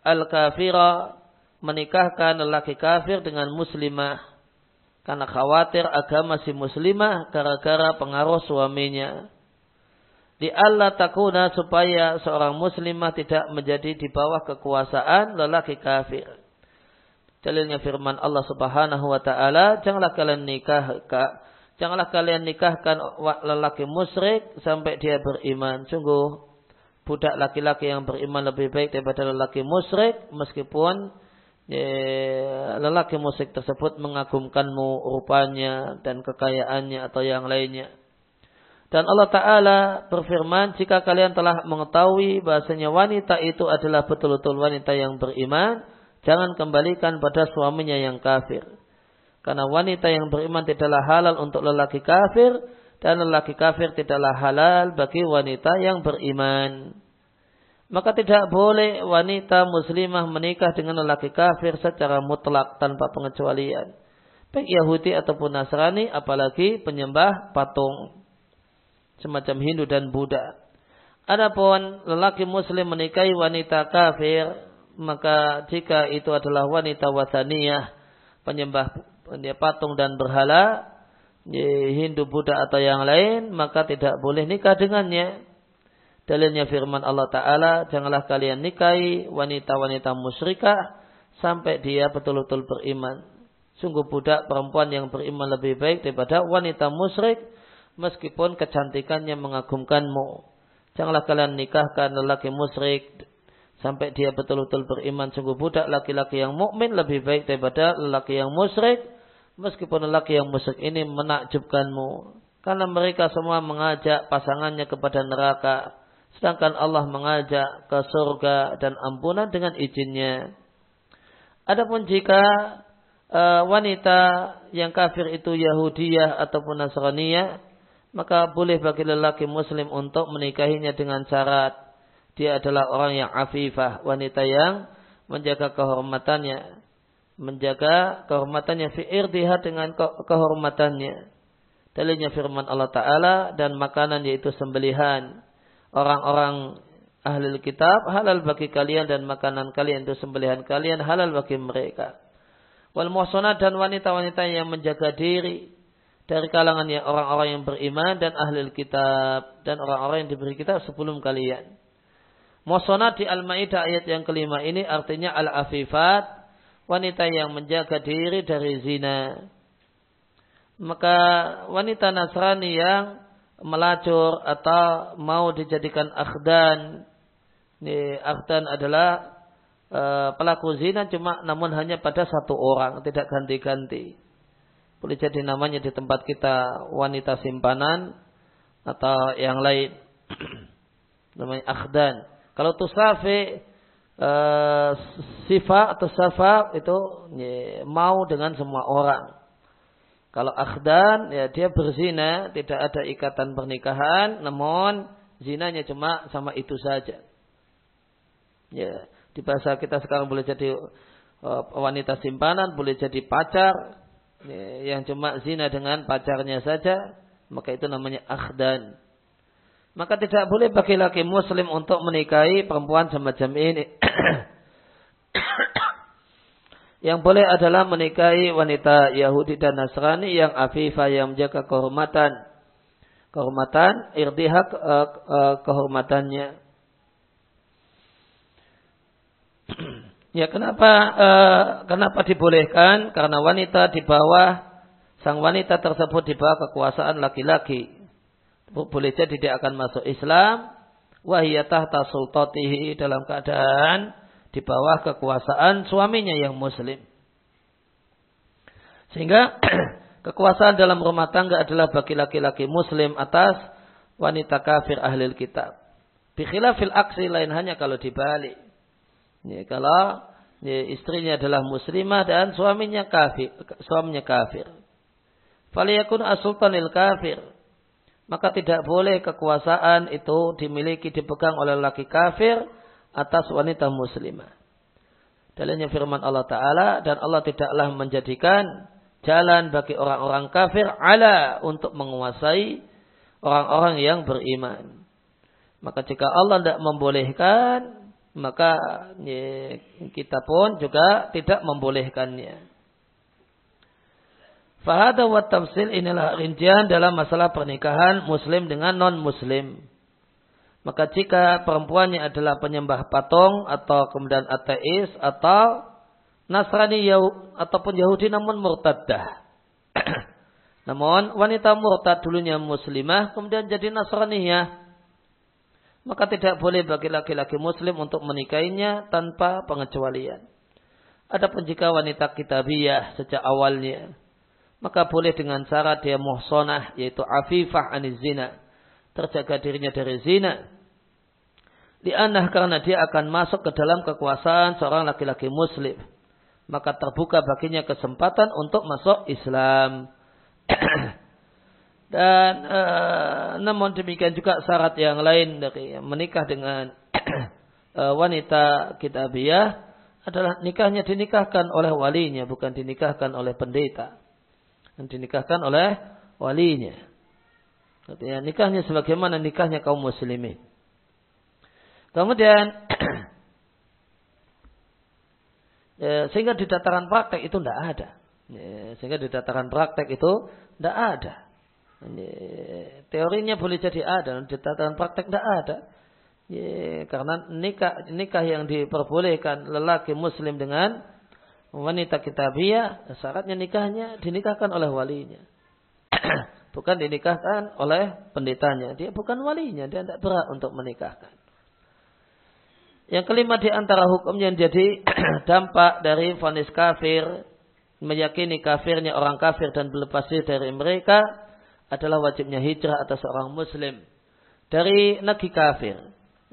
al-kafira menikahkan lelaki kafir dengan muslimah karena khawatir agama si muslimah gara-gara pengaruh suaminya. Di Allah takuna supaya seorang muslimah tidak menjadi di bawah kekuasaan lelaki kafir. Dalilnya firman Allah Subhanahu wa taala, janganlah kalian nikah Janganlah kalian nikahkan lelaki musyrik sampai dia beriman. Sungguh budak laki-laki yang beriman lebih baik daripada lelaki musyrik meskipun ya, lelaki musyrik tersebut mengagumkanmu rupanya dan kekayaannya atau yang lainnya. Dan Allah Ta'ala berfirman, jika kalian telah mengetahui bahasanya wanita itu adalah betul-betul wanita yang beriman, jangan kembalikan pada suaminya yang kafir. Karena wanita yang beriman tidaklah halal untuk lelaki kafir, dan lelaki kafir tidaklah halal bagi wanita yang beriman. Maka tidak boleh wanita muslimah menikah dengan lelaki kafir secara mutlak tanpa pengecualian. Baik Yahudi ataupun Nasrani apalagi penyembah patung. Semacam Hindu dan Buddha. Adapun lelaki muslim menikahi wanita kafir maka jika itu adalah wanita wasaniyah penyembah patung dan berhala Hindu, Buddha atau yang lain, maka tidak boleh nikah dengannya. Dalilnya firman Allah Ta'ala, janganlah kalian nikahi wanita-wanita musyrikah sampai dia betul-betul beriman. Sungguh budak perempuan yang beriman lebih baik daripada wanita musyrik meskipun kecantikannya mengagumkanmu. Janganlah kalian nikahkan lelaki musyrik sampai dia betul-betul beriman. Sungguh budak laki-laki yang mukmin lebih baik daripada lelaki yang musyrik Meskipun lelaki yang musyrik ini menakjubkanmu. Karena mereka semua mengajak pasangannya kepada neraka. Sedangkan Allah mengajak ke surga dan ampunan dengan izinnya. Adapun jika e, wanita yang kafir itu Yahudiyah ataupun Nasraniyah, maka boleh bagi lelaki muslim untuk menikahinya dengan syarat. Dia adalah orang yang afifah, wanita yang menjaga kehormatannya menjaga kehormatannya fi irdiha dengan kehormatannya. Dalilnya firman Allah Ta'ala dan makanan yaitu sembelihan. Orang-orang ahli kitab halal bagi kalian dan makanan kalian itu sembelihan kalian halal bagi mereka. Wal muhsonat dan wanita-wanita yang menjaga diri dari kalangan yang orang-orang yang beriman dan ahli kitab dan orang-orang yang diberi kitab sebelum kalian. Muhsonat di Al-Maidah ayat yang kelima ini artinya al-afifat wanita yang menjaga diri dari zina. Maka wanita Nasrani yang melacur atau mau dijadikan akhdan. Ini akhdan adalah e, pelaku zina cuma namun hanya pada satu orang, tidak ganti-ganti. Boleh jadi namanya di tempat kita wanita simpanan atau yang lain. Namanya akhdan. Kalau tusafi Eh, Sifat atau syafa itu ya, mau dengan semua orang. Kalau akhdan ya dia berzina, tidak ada ikatan pernikahan, namun zinanya cuma sama itu saja. Ya, di bahasa kita sekarang boleh jadi uh, wanita simpanan, boleh jadi pacar ya, yang cuma zina dengan pacarnya saja, maka itu namanya akhdan. Maka tidak boleh bagi laki muslim untuk menikahi perempuan semacam ini yang boleh adalah menikahi wanita Yahudi dan Nasrani yang afifah yang menjaga kehormatan kehormatan irdihak uh, uh, kehormatannya ya kenapa uh, kenapa dibolehkan karena wanita di bawah sang wanita tersebut di bawah kekuasaan laki-laki boleh jadi dia akan masuk Islam wahia tahta sultatihi dalam keadaan di bawah kekuasaan suaminya yang muslim. Sehingga kekuasaan dalam rumah tangga adalah bagi laki-laki muslim atas wanita kafir ahli kitab. fil aksi lain hanya kalau dibalik. Ya, kalau ya, istrinya adalah muslimah dan suaminya kafir, suaminya kafir. Faliyakun asultanil kafir maka tidak boleh kekuasaan itu dimiliki dipegang oleh laki kafir atas wanita muslimah. Dalilnya firman Allah Ta'ala dan Allah tidaklah menjadikan jalan bagi orang-orang kafir ala untuk menguasai orang-orang yang beriman. Maka jika Allah tidak membolehkan, maka ya, kita pun juga tidak membolehkannya. Fahada wa tafsil inilah rincian dalam masalah pernikahan muslim dengan non-muslim. Maka jika perempuannya adalah penyembah patung atau kemudian ateis atau Nasrani Yahu, ataupun Yahudi namun murtadah. namun wanita murtad dulunya muslimah kemudian jadi nasrani ya. Maka tidak boleh bagi laki-laki muslim untuk menikahinya tanpa pengecualian. Adapun jika wanita kitabiyah sejak awalnya maka boleh dengan cara dia muhsonah yaitu afifah anizina zina terjaga dirinya dari zina dianah karena dia akan masuk ke dalam kekuasaan seorang laki-laki muslim maka terbuka baginya kesempatan untuk masuk Islam dan e, namun demikian juga syarat yang lain dari menikah dengan e, wanita kitabiah adalah nikahnya dinikahkan oleh walinya bukan dinikahkan oleh pendeta yang dinikahkan oleh walinya. Artinya nikahnya sebagaimana nikahnya kaum muslimin. Kemudian ya, sehingga di dataran praktek itu tidak ada. Ya, sehingga di dataran praktek itu tidak ada. Ya, teorinya boleh jadi ada, di dataran praktek tidak ada. Karena nikah nikah yang diperbolehkan lelaki muslim dengan wanita kitabiah syaratnya nikahnya dinikahkan oleh walinya. bukan dinikahkan oleh pendetanya. Dia bukan walinya, dia tidak berhak untuk menikahkan. Yang kelima di antara hukum yang jadi dampak dari vonis kafir, meyakini kafirnya orang kafir dan berlepas diri dari mereka adalah wajibnya hijrah atas seorang muslim dari negeri kafir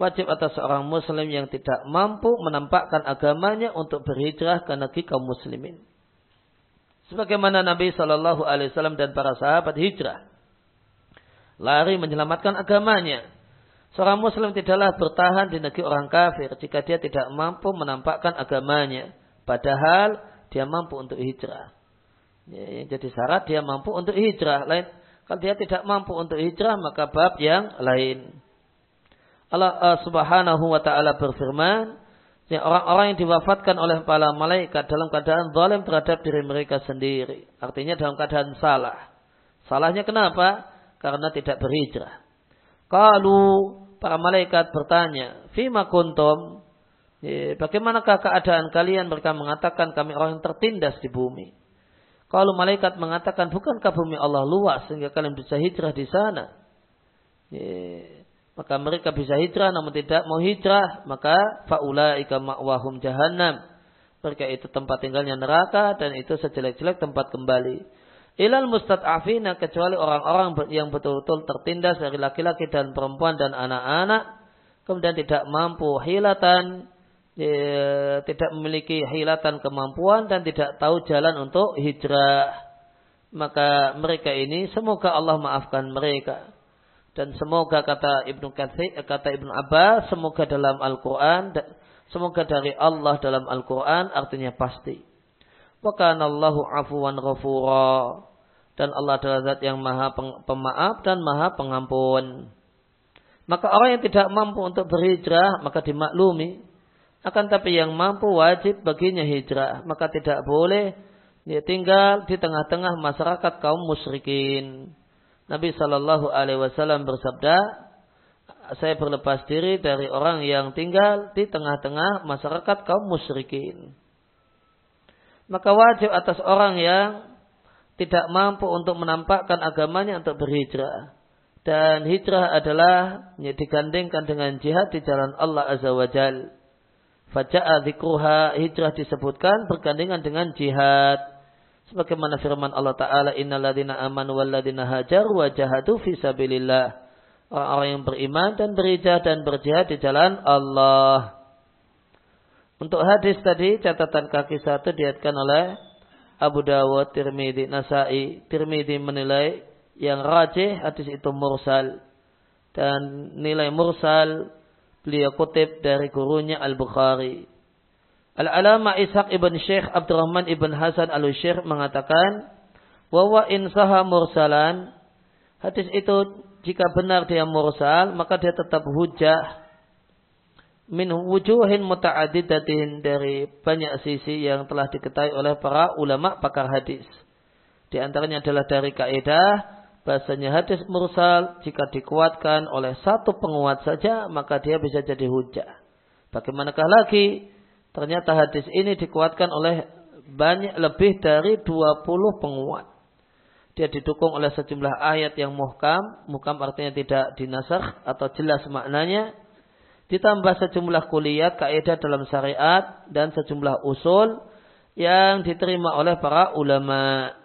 wajib atas seorang muslim yang tidak mampu menampakkan agamanya untuk berhijrah ke negeri kaum muslimin. Sebagaimana Nabi Shallallahu Alaihi Wasallam dan para sahabat hijrah lari menyelamatkan agamanya. Seorang muslim tidaklah bertahan di negeri orang kafir jika dia tidak mampu menampakkan agamanya. Padahal dia mampu untuk hijrah. Ya, jadi syarat dia mampu untuk hijrah. Lain kalau dia tidak mampu untuk hijrah maka bab yang lain. Allah eh, Subhanahu wa taala berfirman, ya, orang-orang yang diwafatkan oleh para malaikat dalam keadaan zalim terhadap diri mereka sendiri. Artinya dalam keadaan salah. Salahnya kenapa? Karena tidak berhijrah. Kalau para malaikat bertanya, "Fima kuntum?" Ya, bagaimanakah keadaan kalian? Mereka mengatakan kami orang yang tertindas di bumi. Kalau malaikat mengatakan, bukankah bumi Allah luas sehingga kalian bisa hijrah di sana? Yeah maka mereka bisa hijrah namun tidak mau hijrah maka faulaika ma'wahum jahannam mereka itu tempat tinggalnya neraka dan itu sejelek-jelek tempat kembali ilal mustad'afina kecuali orang-orang yang betul-betul tertindas dari laki-laki dan perempuan dan anak-anak kemudian tidak mampu hilatan e, tidak memiliki hilatan kemampuan dan tidak tahu jalan untuk hijrah maka mereka ini semoga Allah maafkan mereka dan semoga kata Ibnu Katsir eh, kata Ibnu Abbas semoga dalam Al-Qur'an semoga dari Allah dalam Al-Qur'an artinya pasti. maka Allahu afuwan ghafura. Dan Allah adalah zat yang maha pemaaf dan maha pengampun. Maka orang yang tidak mampu untuk berhijrah maka dimaklumi. Akan tapi yang mampu wajib baginya hijrah. Maka tidak boleh dia tinggal di tengah-tengah masyarakat kaum musyrikin. Nabi Shallallahu Alaihi Wasallam bersabda, saya berlepas diri dari orang yang tinggal di tengah-tengah masyarakat kaum musyrikin. Maka wajib atas orang yang tidak mampu untuk menampakkan agamanya untuk berhijrah. Dan hijrah adalah digandengkan dengan jihad di jalan Allah Azza wa Jal. Faja'a hijrah disebutkan bergandengan dengan jihad. Sebagaimana firman Allah Ta'ala, Innaladina aman waladina hajar wajahatu fisabilillah. Orang-orang yang beriman dan berijah dan berjihad di jalan Allah. Untuk hadis tadi, catatan kaki satu diatkan oleh Abu Dawud, Tirmidhi, Nasai. Tirmidhi menilai yang rajih hadis itu mursal. Dan nilai mursal beliau kutip dari gurunya Al-Bukhari. Al-Alama Ishaq ibn Syekh Abdurrahman ibn Hasan al-Syekh mengatakan, Wawa insaha mursalan, hadis itu jika benar dia mursal, maka dia tetap hujah min wujuhin muta'adidatin dari banyak sisi yang telah diketahui oleh para ulama pakar hadis. Di antaranya adalah dari kaidah bahasanya hadis mursal jika dikuatkan oleh satu penguat saja maka dia bisa jadi hujah. Bagaimanakah lagi Ternyata hadis ini dikuatkan oleh banyak lebih dari 20 penguat. Dia didukung oleh sejumlah ayat yang muhkam. Muhkam artinya tidak dinasakh atau jelas maknanya. Ditambah sejumlah kuliah, kaidah dalam syariat dan sejumlah usul yang diterima oleh para ulama.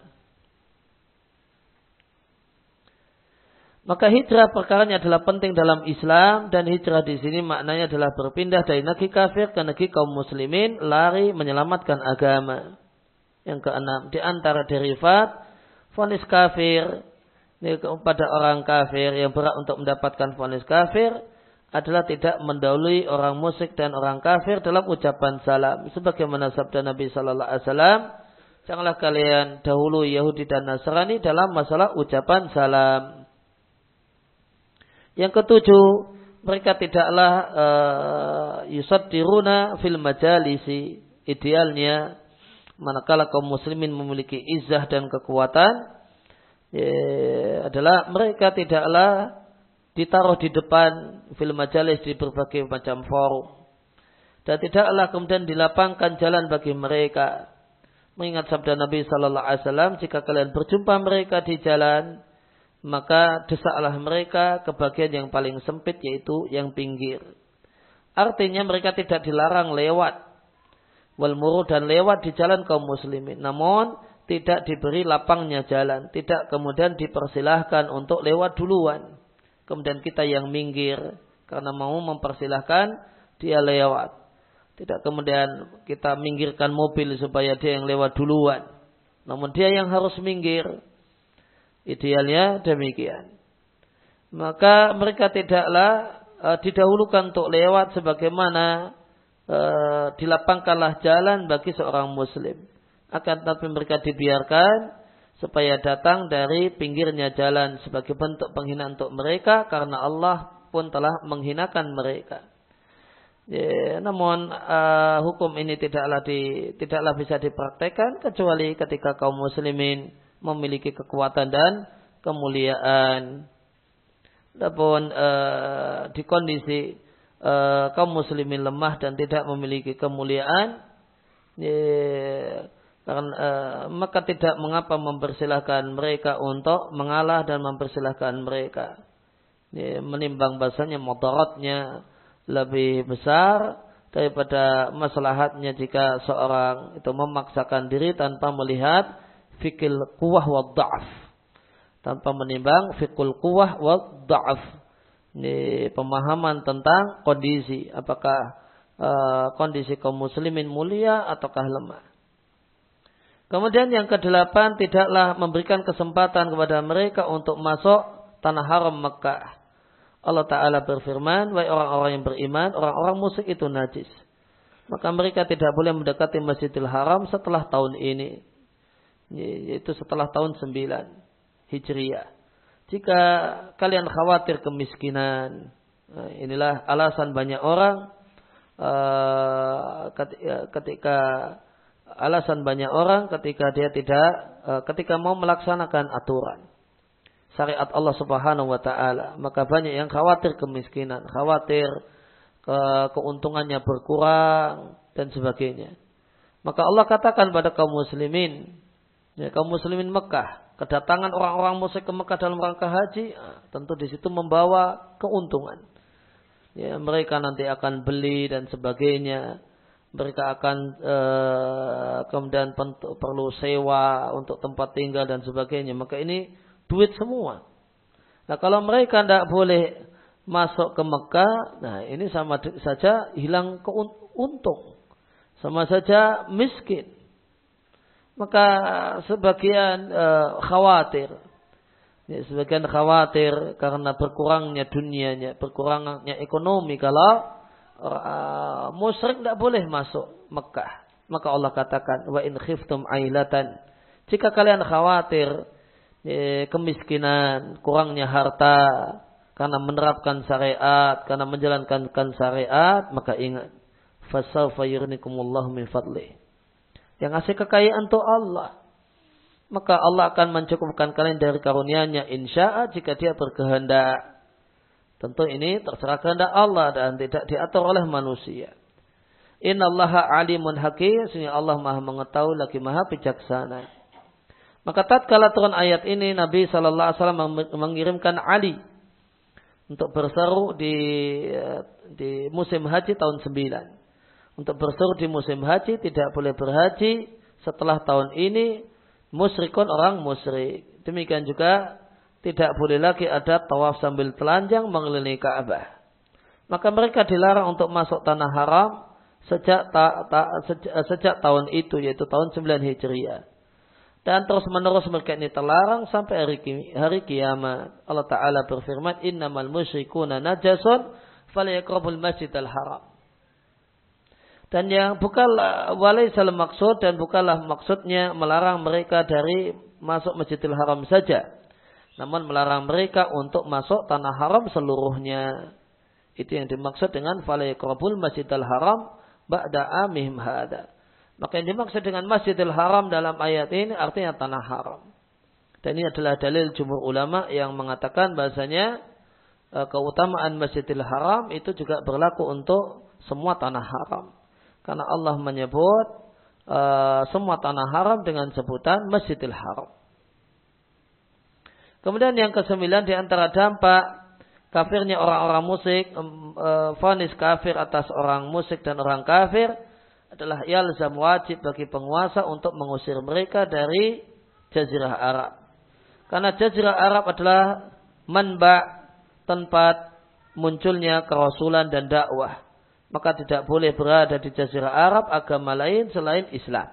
Maka hijrah perkaranya adalah penting dalam Islam dan hijrah di sini maknanya adalah berpindah dari negeri kafir ke negeri kaum muslimin, lari menyelamatkan agama. Yang keenam, di antara derivat vonis kafir kepada orang kafir yang berat untuk mendapatkan vonis kafir adalah tidak mendahului orang musyrik dan orang kafir dalam ucapan salam. Sebagaimana sabda Nabi Shallallahu Alaihi Wasallam, janganlah kalian dahulu Yahudi dan Nasrani dalam masalah ucapan salam. Yang ketujuh, mereka tidaklah uh, yusaddiruna fil majalisi. Idealnya, manakala kaum muslimin memiliki izah dan kekuatan, ye, ya, adalah mereka tidaklah ditaruh di depan film majalis di berbagai macam forum. Dan tidaklah kemudian dilapangkan jalan bagi mereka. Mengingat sabda Nabi Sallallahu Alaihi Wasallam, jika kalian berjumpa mereka di jalan, maka desaklah mereka ke bagian yang paling sempit yaitu yang pinggir. Artinya mereka tidak dilarang lewat wal muru dan lewat di jalan kaum muslimin. Namun tidak diberi lapangnya jalan, tidak kemudian dipersilahkan untuk lewat duluan. Kemudian kita yang minggir karena mau mempersilahkan dia lewat. Tidak kemudian kita minggirkan mobil supaya dia yang lewat duluan. Namun dia yang harus minggir Idealnya demikian. Maka mereka tidaklah e, didahulukan untuk lewat sebagaimana e, dilapangkanlah jalan bagi seorang muslim. Akan tetapi mereka dibiarkan supaya datang dari pinggirnya jalan sebagai bentuk penghinaan untuk mereka karena Allah pun telah menghinakan mereka. Ya, namun uh, hukum ini tidaklah di, tidaklah bisa dipraktekkan kecuali ketika kaum muslimin memiliki kekuatan dan kemuliaan. Adapun e, di kondisi e, kaum muslimin lemah dan tidak memiliki kemuliaan, e, karena, e, maka tidak mengapa mempersilahkan mereka untuk mengalah dan mempersilahkan mereka. E, menimbang bahasanya motorotnya lebih besar daripada maslahatnya jika seorang itu memaksakan diri tanpa melihat fikil kuwah wa da'af. Tanpa menimbang fikul kuwah wa da'af. Ini pemahaman tentang kondisi. Apakah uh, kondisi kaum muslimin mulia ataukah lemah. Kemudian yang kedelapan tidaklah memberikan kesempatan kepada mereka untuk masuk tanah haram Mekah. Allah Ta'ala berfirman, Wahai orang-orang yang beriman, orang-orang musik itu najis. Maka mereka tidak boleh mendekati Masjidil Haram setelah tahun ini yaitu setelah tahun 9 Hijriah. Jika kalian khawatir kemiskinan, eh, inilah alasan banyak orang eh, ya, ketika alasan banyak orang ketika dia tidak eh, ketika mau melaksanakan aturan syariat Allah Subhanahu wa taala, maka banyak yang khawatir kemiskinan, khawatir keuntungannya berkurang dan sebagainya. Maka Allah katakan pada kaum muslimin, ya, kaum muslimin Mekah. Kedatangan orang-orang musyrik ke Mekah dalam rangka haji, ah, tentu di situ membawa keuntungan. Ya, mereka nanti akan beli dan sebagainya. Mereka akan eh, kemudian perlu sewa untuk tempat tinggal dan sebagainya. Maka ini duit semua. Nah, kalau mereka tidak boleh masuk ke Mekah, nah ini sama saja hilang keuntung. Sama saja miskin maka sebagian e, khawatir ya, sebagian khawatir karena berkurangnya dunianya berkurangnya ekonomi kalau uh, musyrik tidak boleh masuk Mekah maka Allah katakan wa in khiftum ailatan jika kalian khawatir e, kemiskinan kurangnya harta karena menerapkan syariat karena menjalankan syariat maka ingat fasawfa yurnikumullahu min fadlih yang ngasih kekayaan untuk Allah. Maka Allah akan mencukupkan kalian dari karunia-Nya Allah jika dia berkehendak. Tentu ini terserah kehendak Allah dan tidak diatur oleh manusia. Innallaha alimun hakim, sehingga Allah maha mengetahui lagi maha bijaksana. Maka tatkala turun ayat ini Nabi Shallallahu Alaihi Wasallam mengirimkan Ali untuk berseru di di musim haji tahun 9 untuk berseru di musim haji tidak boleh berhaji setelah tahun ini musyrikun orang musyrik. Demikian juga tidak boleh lagi ada tawaf sambil telanjang mengelilingi Ka'bah. Maka mereka dilarang untuk masuk tanah haram sejak ta, ta, sejak, eh, sejak tahun itu yaitu tahun 9 Hijriah. Dan terus menerus mereka ini terlarang sampai hari, hari kiamat. Allah Ta'ala berfirman, Innamal musyrikuna najasun masjid al haram dan yang bukanlah salam maksud dan bukanlah maksudnya melarang mereka dari masuk Masjidil Haram saja namun melarang mereka untuk masuk tanah haram seluruhnya itu yang dimaksud dengan falaikrobul Masjidil Haram ba'da amihim hada maka yang dimaksud dengan Masjidil Haram dalam ayat ini artinya tanah haram dan ini adalah dalil jumhur ulama yang mengatakan bahasanya e, keutamaan Masjidil Haram itu juga berlaku untuk semua tanah haram. Karena Allah menyebut uh, semua tanah haram dengan sebutan Masjidil Haram. Kemudian yang kesembilan di antara dampak kafirnya orang-orang musik, fonis eh, um, uh, kafir atas orang musik dan orang kafir adalah yalzam wajib bagi penguasa untuk mengusir mereka dari jazirah Arab. Karena jazirah Arab adalah manba tempat munculnya kerasulan dan dakwah maka tidak boleh berada di jazirah Arab agama lain selain Islam.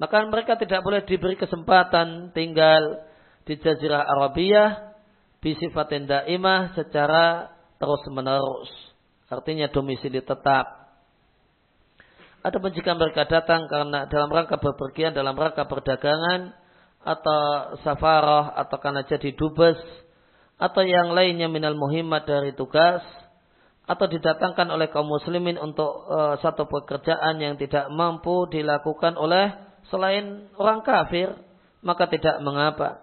Maka mereka tidak boleh diberi kesempatan tinggal di jazirah Arabiah bisifatin daimah secara terus menerus. Artinya domisili tetap. Ada jika mereka datang karena dalam rangka bepergian, dalam rangka perdagangan, atau safarah, atau karena jadi dubes, atau yang lainnya minal muhimmat dari tugas, atau didatangkan oleh kaum muslimin untuk uh, satu pekerjaan yang tidak mampu dilakukan oleh selain orang kafir maka tidak mengapa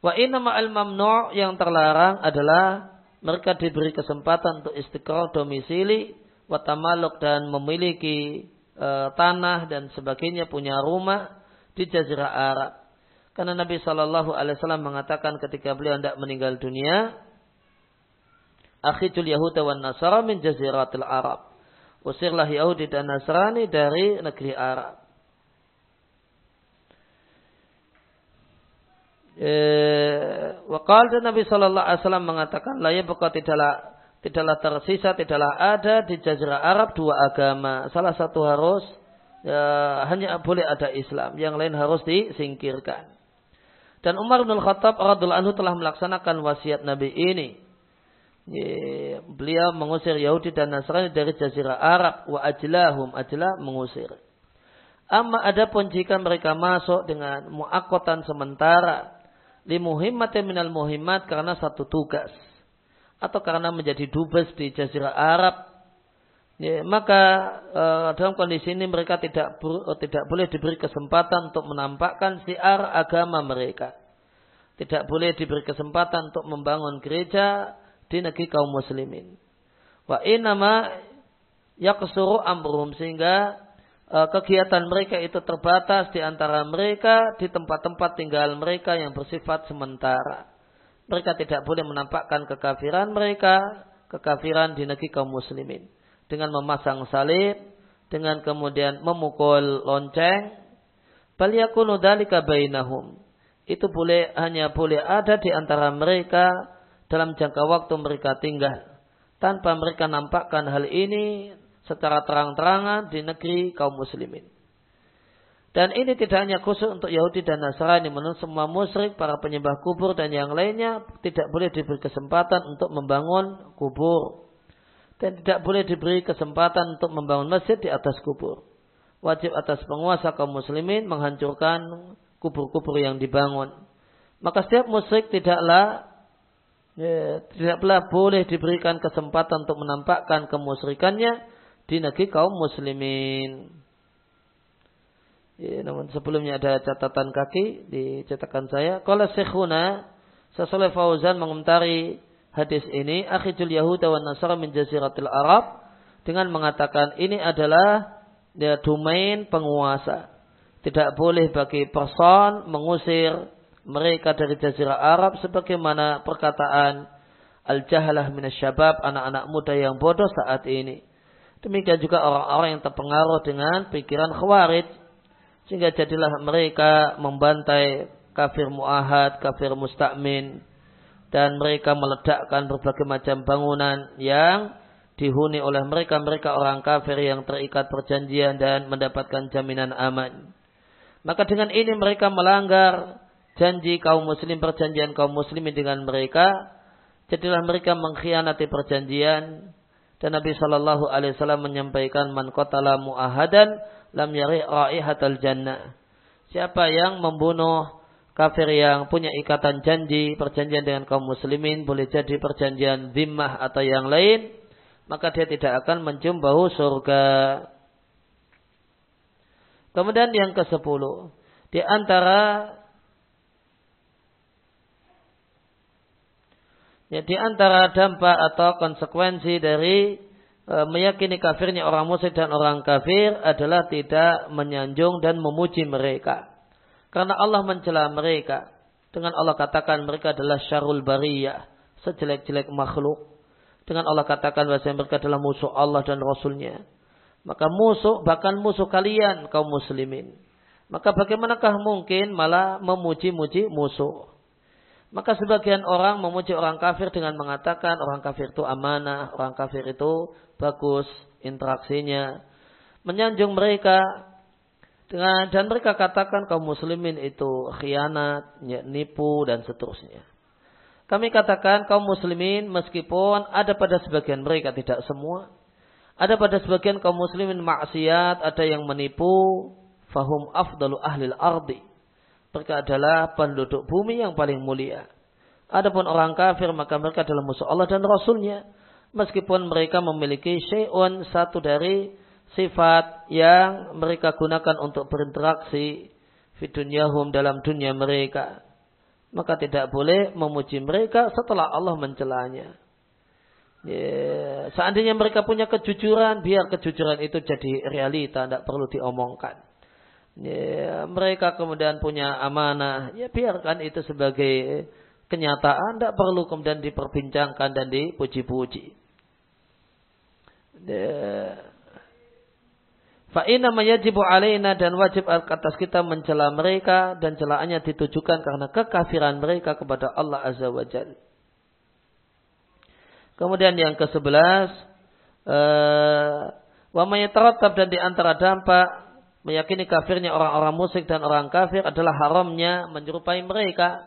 wa inama al mamnu' yang terlarang adalah mereka diberi kesempatan untuk istiqrar domisili wa tamaluk dan memiliki e, tanah dan sebagainya punya rumah di jazirah Arab karena Nabi saw mengatakan ketika beliau hendak meninggal dunia Akhitul Yahuda wan Nasara min jaziratil Arab. Usirlah Yahudi dan Nasrani dari negeri Arab. Eh, wakal dan Nabi Shallallahu Alaihi Wasallam mengatakan, layak buka tidaklah tidaklah tersisa, tidaklah ada di jazirah Arab dua agama. Salah satu harus ya, hanya boleh ada Islam, yang lain harus disingkirkan. Dan Umar bin Khattab radhiallahu anhu telah melaksanakan wasiat Nabi ini beliau mengusir Yahudi dan Nasrani dari jazirah Arab wa ajlahum ajlah mengusir. Amma adapun jika mereka masuk dengan muakotan sementara li muhimmatin minal muhimat karena satu tugas atau karena menjadi dubes di jazirah Arab ya, maka e, dalam kondisi ini mereka tidak e, tidak boleh diberi kesempatan untuk menampakkan siar agama mereka. Tidak boleh diberi kesempatan untuk membangun gereja, di negeri kaum muslimin. Wa inama yaqsuru amruhum sehingga e, kegiatan mereka itu terbatas di antara mereka di tempat-tempat tinggal mereka yang bersifat sementara. Mereka tidak boleh menampakkan kekafiran mereka, kekafiran di negeri kaum muslimin dengan memasang salib, dengan kemudian memukul lonceng, bal bainahum. Itu boleh hanya boleh ada di antara mereka dalam jangka waktu mereka tinggal. Tanpa mereka nampakkan hal ini secara terang-terangan di negeri kaum muslimin. Dan ini tidak hanya khusus untuk Yahudi dan Nasrani, menurut semua musyrik, para penyembah kubur dan yang lainnya tidak boleh diberi kesempatan untuk membangun kubur. Dan tidak boleh diberi kesempatan untuk membangun masjid di atas kubur. Wajib atas penguasa kaum muslimin menghancurkan kubur-kubur yang dibangun. Maka setiap musyrik tidaklah ya, tidaklah boleh diberikan kesempatan untuk menampakkan kemusrikannya di negeri kaum muslimin. Ya, namun sebelumnya ada catatan kaki di cetakan saya. Kalau sekhuna Sasoleh Fauzan mengomentari hadis ini, akhijul Yahuda wa Nasara min jaziratil Arab dengan mengatakan ini adalah ya, domain penguasa. Tidak boleh bagi person mengusir mereka dari jazirah Arab sebagaimana perkataan al-jahalah minasyabab anak-anak muda yang bodoh saat ini. Demikian juga orang-orang yang terpengaruh dengan pikiran khawarij. Sehingga jadilah mereka membantai kafir mu'ahad, kafir musta'min. Dan mereka meledakkan berbagai macam bangunan yang dihuni oleh mereka. Mereka orang kafir yang terikat perjanjian dan mendapatkan jaminan aman. Maka dengan ini mereka melanggar janji kaum muslim perjanjian kaum muslimin dengan mereka jadilah mereka mengkhianati perjanjian dan Nabi Shallallahu Alaihi Wasallam menyampaikan man kotala muahadan lam yari raihatal jannah siapa yang membunuh kafir yang punya ikatan janji perjanjian dengan kaum muslimin boleh jadi perjanjian zimmah atau yang lain maka dia tidak akan mencium bau surga kemudian yang ke sepuluh di antara Ya, di antara dampak atau konsekuensi dari e, meyakini kafirnya orang musyrik dan orang kafir adalah tidak menyanjung dan memuji mereka. Karena Allah mencela mereka. Dengan Allah katakan mereka adalah syarul bariyah. Sejelek-jelek makhluk. Dengan Allah katakan bahasa mereka adalah musuh Allah dan Rasulnya. Maka musuh, bahkan musuh kalian kaum muslimin. Maka bagaimanakah mungkin malah memuji-muji musuh. Maka sebagian orang memuji orang kafir dengan mengatakan orang kafir itu amanah, orang kafir itu bagus interaksinya. Menyanjung mereka dengan dan mereka katakan kaum muslimin itu khianat, nipu dan seterusnya. Kami katakan kaum muslimin meskipun ada pada sebagian mereka tidak semua. Ada pada sebagian kaum muslimin maksiat, ada yang menipu, fahum afdalu ahlil ardi mereka adalah penduduk bumi yang paling mulia. Adapun orang kafir maka mereka adalah musuh Allah dan Rasulnya. Meskipun mereka memiliki syai'un satu dari sifat yang mereka gunakan untuk berinteraksi fidunyahum dalam dunia mereka. Maka tidak boleh memuji mereka setelah Allah mencelanya. Yeah. Seandainya mereka punya kejujuran, biar kejujuran itu jadi realita, tidak perlu diomongkan ya, mereka kemudian punya amanah, ya biarkan itu sebagai kenyataan, tidak perlu kemudian diperbincangkan dan dipuji-puji. Ya. Fa'ina mayajibu alaina dan wajib atas kita mencela mereka dan celaannya ditujukan karena kekafiran mereka kepada Allah Azza wa Jal. Kemudian yang ke sebelas, eh, wa mayatarattab dan diantara dampak meyakini kafirnya orang-orang musyrik dan orang kafir adalah haramnya menyerupai mereka.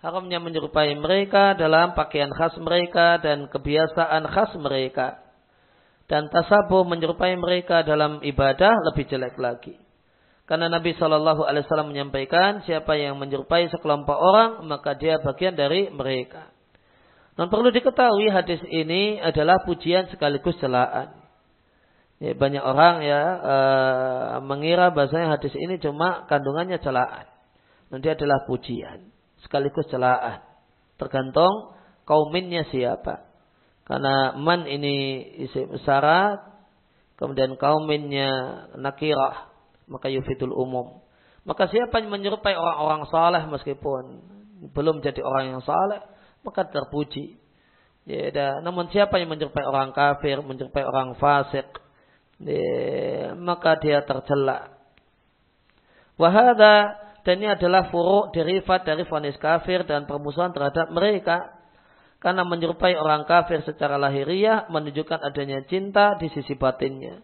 Haramnya menyerupai mereka dalam pakaian khas mereka dan kebiasaan khas mereka. Dan tasabuh menyerupai mereka dalam ibadah lebih jelek lagi. Karena Nabi Shallallahu Alaihi Wasallam menyampaikan, siapa yang menyerupai sekelompok orang maka dia bagian dari mereka. Dan perlu diketahui hadis ini adalah pujian sekaligus celaan. Ya, banyak orang ya e, mengira bahasanya hadis ini cuma kandungannya celaan. nanti adalah pujian. Sekaligus celaan. Tergantung kauminnya siapa. Karena man ini isim syarat. Kemudian kauminnya nakirah. Maka yufidul umum. Maka siapa yang menyerupai orang-orang saleh meskipun belum jadi orang yang saleh. Maka terpuji. Ya, namun siapa yang menyerupai orang kafir, menyerupai orang fasik, maka dia tercela. Wahada dan ini adalah furuk derivat dari vonis kafir dan permusuhan terhadap mereka karena menyerupai orang kafir secara lahiriah menunjukkan adanya cinta di sisi batinnya.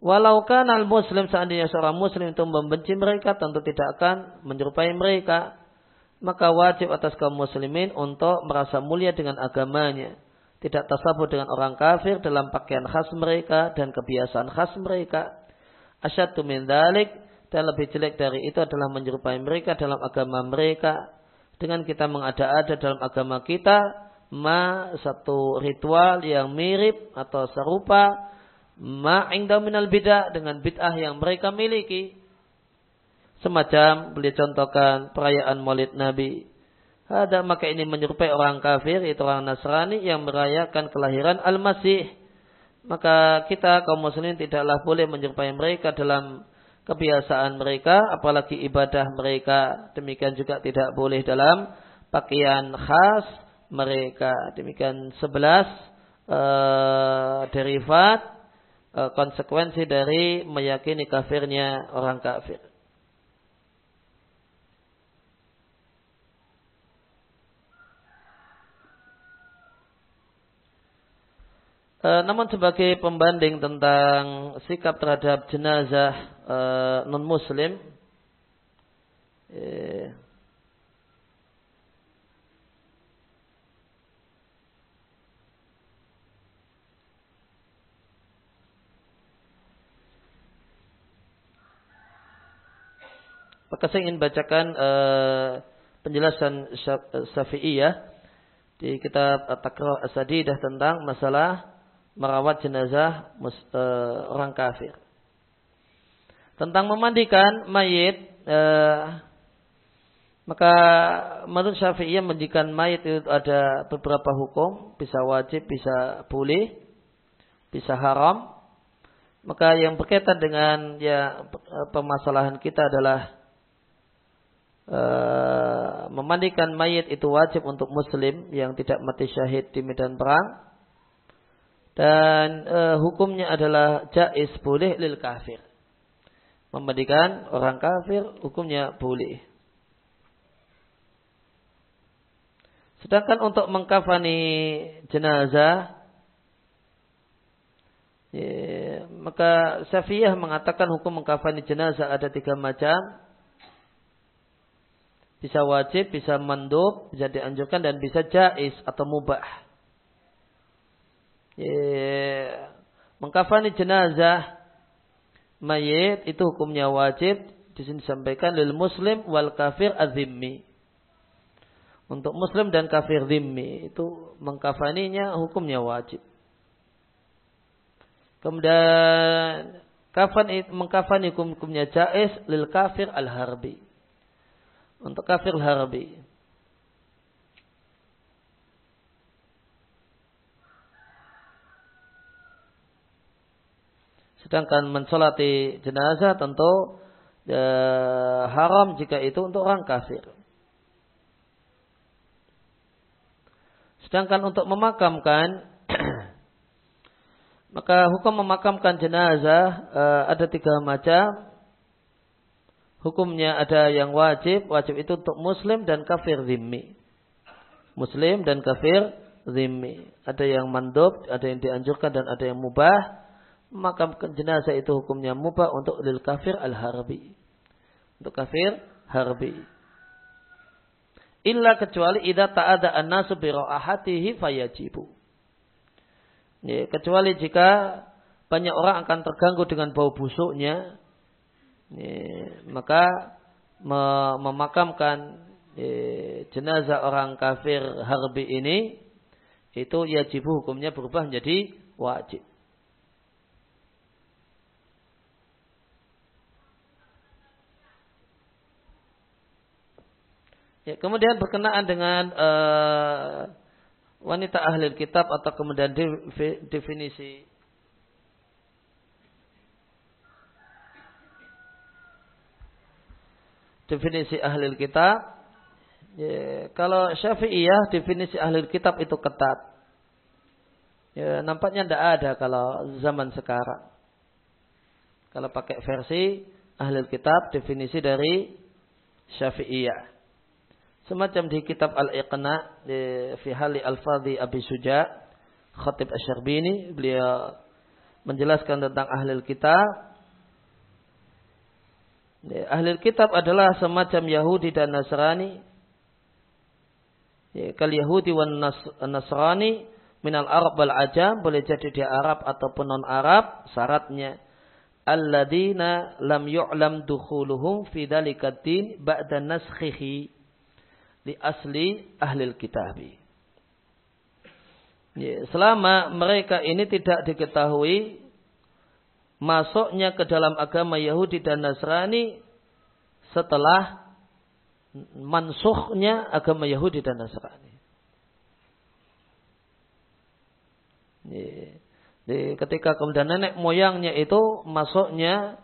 Walau kanal muslim seandainya seorang muslim itu membenci mereka tentu tidak akan menyerupai mereka. Maka wajib atas kaum muslimin untuk merasa mulia dengan agamanya tidak tasabuh dengan orang kafir dalam pakaian khas mereka dan kebiasaan khas mereka. Asyadu min dalik, dan lebih jelek dari itu adalah menyerupai mereka dalam agama mereka. Dengan kita mengada-ada dalam agama kita, ma satu ritual yang mirip atau serupa ma minal bid'ah dengan bid'ah yang mereka miliki. Semacam beliau contohkan perayaan maulid Nabi. Ada maka ini menyerupai orang kafir, itu orang Nasrani yang merayakan kelahiran Al-Masih. Maka kita kaum muslimin tidaklah boleh menyerupai mereka dalam kebiasaan mereka, apalagi ibadah mereka. Demikian juga tidak boleh dalam pakaian khas mereka. Demikian sebelas uh, derivat eh, konsekuensi dari meyakini kafirnya orang kafir. E, namun sebagai pembanding tentang sikap terhadap jenazah e, eh, non muslim e, eh, Maka saya ingin bacakan uh, penjelasan Syafi'iyah di kitab Takrar Asadidah tentang masalah merawat jenazah orang kafir. Tentang memandikan mayit, eh, maka menurut yang memandikan mayit itu ada beberapa hukum, bisa wajib, bisa boleh, bisa haram. Maka yang berkaitan dengan ya eh, permasalahan kita adalah Uh, memandikan mayit itu wajib untuk muslim yang tidak mati syahid di medan perang dan e, hukumnya adalah jais boleh lil kafir. Memandikan orang kafir hukumnya boleh. Sedangkan untuk mengkafani jenazah, ya, maka Safiyah mengatakan hukum mengkafani jenazah ada tiga macam. Bisa wajib, bisa mandub, bisa dianjurkan, dan bisa jais atau mubah. Iya. mengkafani jenazah mayit itu hukumnya wajib di sini disampaikan lil muslim wal kafir azimmi untuk muslim dan kafir zimmi itu mengkafaninya hukumnya wajib kemudian kafan mengkafani hukum hukumnya jais lil kafir al harbi untuk kafir al harbi Sedangkan mensolati jenazah tentu ya, haram jika itu untuk orang kafir. Sedangkan untuk memakamkan, maka hukum memakamkan jenazah e, ada tiga macam. Hukumnya ada yang wajib, wajib itu untuk muslim dan kafir zimmi. Muslim dan kafir zimmi. Ada yang mandub, ada yang dianjurkan dan ada yang mubah maka jenazah itu hukumnya mubah untuk lil kafir al harbi. Untuk kafir harbi. Illa kecuali idza ta'ada an-nasu bi ra'ahatihi fayajibu. Ya, kecuali jika banyak orang akan terganggu dengan bau busuknya, ya, maka memakamkan ya, jenazah orang kafir harbi ini itu yajibu hukumnya berubah menjadi wajib. Ya, kemudian berkenaan dengan uh, wanita ahli kitab atau kemudian definisi definisi ahli kitab ya, kalau syafi'iyah definisi ahli kitab itu ketat ya, nampaknya tidak ada kalau zaman sekarang kalau pakai versi ahli kitab definisi dari syafi'iyah Semacam di kitab Al-Iqna di Fihali Al-Fadhi Abi Suja Khatib Asyarbini beliau menjelaskan tentang ahli kitab. ahli kitab adalah semacam Yahudi dan Nasrani. Kal Yahudi dan Nasrani minal Arab wal Ajam boleh jadi dia Arab ataupun non Arab syaratnya alladzina lam yu'lam dukhuluhum fi dalikatin din ba'da naskhihi di asli ahli kitab. Ya, selama mereka ini tidak diketahui masuknya ke dalam agama Yahudi dan Nasrani setelah mansuhnya agama Yahudi dan Nasrani. Jadi ya, ketika kemudian nenek moyangnya itu masuknya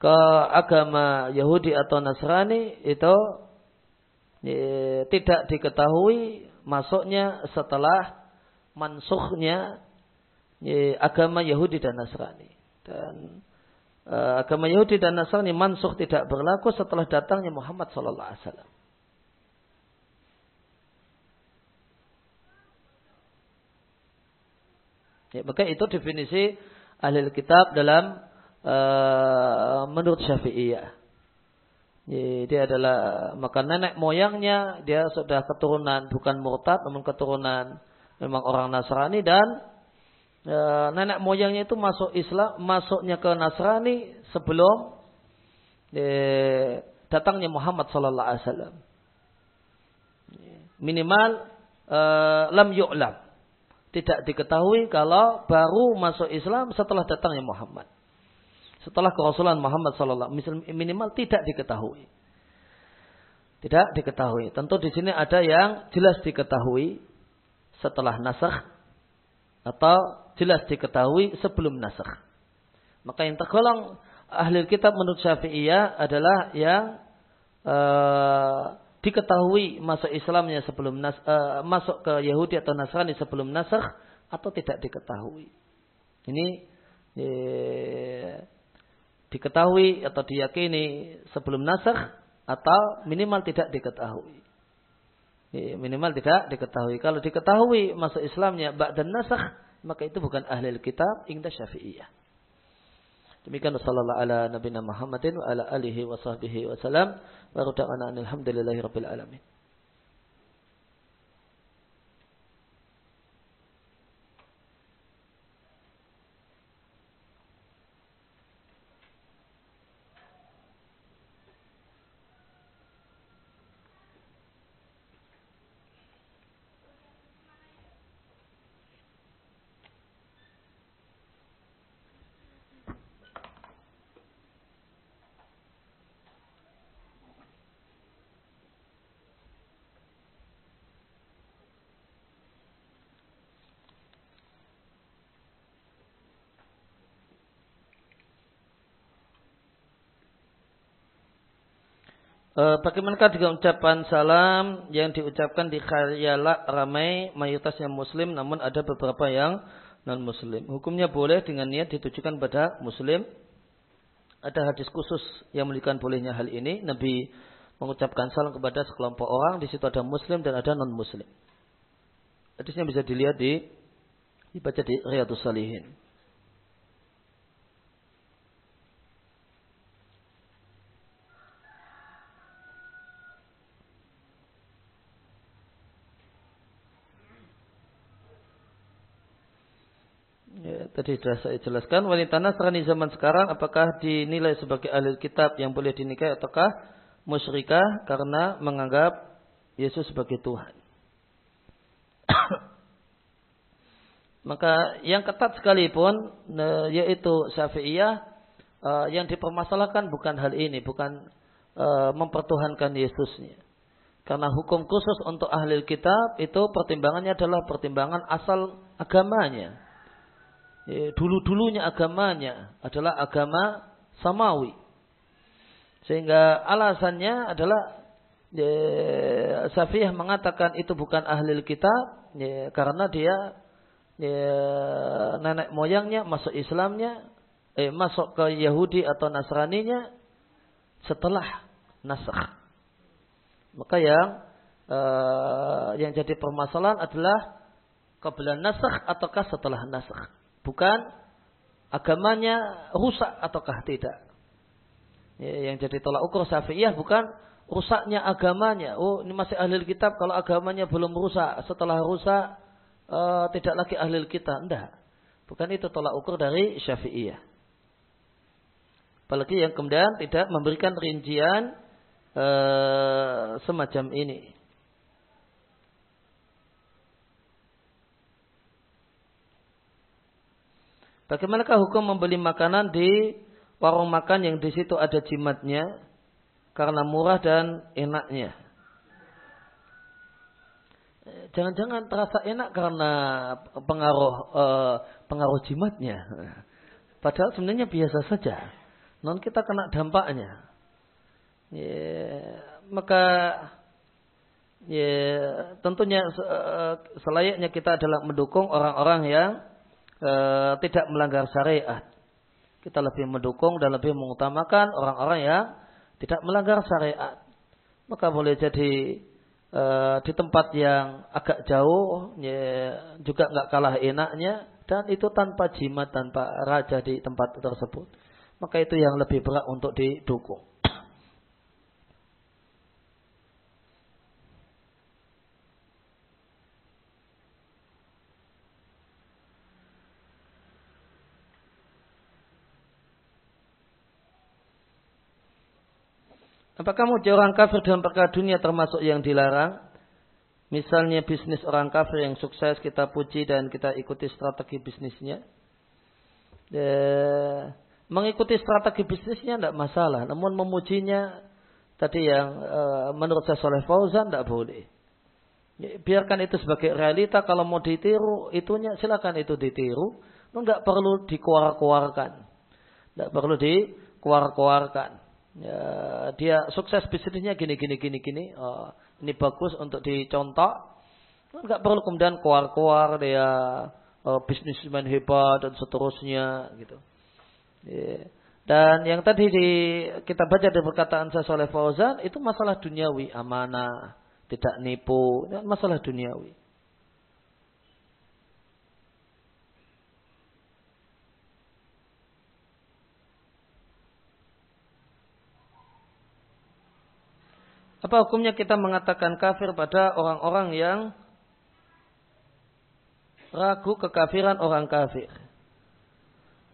ke agama Yahudi atau Nasrani itu ya, tidak diketahui masuknya setelah mansuhnya ya, eh, agama Yahudi dan Nasrani. Dan uh, agama Yahudi dan Nasrani mansuh tidak berlaku setelah datangnya Muhammad Sallallahu Alaihi Wasallam. Ya, maka itu definisi ahli kitab dalam uh, menurut Syafi'iyah. Jadi dia adalah maka nenek moyangnya dia sudah keturunan bukan murtad namun keturunan memang orang Nasrani dan e, nenek moyangnya itu masuk Islam masuknya ke Nasrani sebelum e, datangnya Muhammad Sallallahu Alaihi Wasallam minimal e, lam yu'lam tidak diketahui kalau baru masuk Islam setelah datangnya Muhammad setelah kerasulan Muhammad sallallahu minimal tidak diketahui. Tidak diketahui. Tentu di sini ada yang jelas diketahui setelah nasakh atau jelas diketahui sebelum nasakh. Maka yang tergolong ahli kitab menurut Syafi'iyah adalah yang uh, diketahui masuk Islamnya sebelum nas, uh, masuk ke Yahudi atau Nasrani sebelum nasakh atau tidak diketahui. Ini eh, diketahui atau diyakini sebelum nasakh atau minimal tidak diketahui. Iya, minimal tidak diketahui. Kalau diketahui masuk Islamnya dan nasakh maka itu bukan ahli kitab ingda syafi'iyah. Demikian sallallahu ala nabina Muhammadin wa ala alihi wa sahbihi wa salam. Wa rudakana alhamdulillahi rabbil alamin. Bagaimana eh, bagaimanakah dengan ucapan salam yang diucapkan di khayala ramai mayoritas yang muslim namun ada beberapa yang non muslim. Hukumnya boleh dengan niat ditujukan pada muslim. Ada hadis khusus yang menunjukkan bolehnya hal ini. Nabi mengucapkan salam kepada sekelompok orang. Di situ ada muslim dan ada non muslim. Hadisnya bisa dilihat di dibaca di Riyadus Salihin. Tadi sudah saya jelaskan, wanita Nasrani zaman sekarang apakah dinilai sebagai ahli kitab yang boleh dinikahi ataukah musyrikah karena menganggap Yesus sebagai Tuhan. Maka yang ketat sekalipun yaitu Syafi'iyah e, yang dipermasalahkan bukan hal ini, bukan e, mempertuhankan Yesusnya. Karena hukum khusus untuk ahli kitab itu pertimbangannya adalah pertimbangan asal agamanya. Eh, dulu-dulunya agamanya adalah agama samawi. Sehingga alasannya adalah ya, eh, Safiyah mengatakan itu bukan ahli kitab ya, karena dia ya, nenek moyangnya masuk Islamnya eh, masuk ke Yahudi atau Nasraninya setelah nasakh. Maka yang uh, yang jadi permasalahan adalah kebelan nasakh ataukah setelah nasakh. Bukan agamanya rusak ataukah tidak. Ya, yang jadi tolak ukur syafi'iyah bukan rusaknya agamanya. Oh ini masih ahli kitab kalau agamanya belum rusak. Setelah rusak uh, tidak lagi ahli kita. Tidak. Bukan itu tolak ukur dari syafi'iyah. Apalagi yang kemudian tidak memberikan rincian uh, semacam ini. Bagaimanakah hukum membeli makanan di warung makan yang di situ ada jimatnya karena murah dan enaknya? Jangan-jangan terasa enak karena pengaruh eh, pengaruh jimatnya. Padahal sebenarnya biasa saja. Non kita kena dampaknya. Ya, maka ya tentunya eh, selayaknya kita adalah mendukung orang-orang yang e, tidak melanggar syariat. Kita lebih mendukung dan lebih mengutamakan orang-orang yang tidak melanggar syariat. Maka boleh jadi e, di tempat yang agak jauh ya, juga nggak kalah enaknya dan itu tanpa jimat tanpa raja di tempat tersebut. Maka itu yang lebih berat untuk didukung. Apakah mau orang kafir dalam perkara dunia termasuk yang dilarang? Misalnya bisnis orang kafir yang sukses kita puji dan kita ikuti strategi bisnisnya. E, mengikuti strategi bisnisnya tidak masalah. Namun memujinya tadi yang e, menurut saya Soleh Fauzan tidak boleh. Ya, biarkan itu sebagai realita. Kalau mau ditiru itunya silakan itu ditiru. Tidak perlu dikuar-kuarkan. Tidak perlu dikuar-kuarkan ya, dia sukses bisnisnya gini gini gini gini oh, ini bagus untuk dicontoh nggak perlu kemudian keluar-keluar dia oh, bisnismen hebat dan seterusnya gitu iya. dan yang tadi di, kita baca dari perkataan saya oleh Fauzan itu masalah duniawi amanah tidak nipu masalah duniawi Apa hukumnya kita mengatakan kafir pada orang-orang yang ragu kekafiran orang kafir?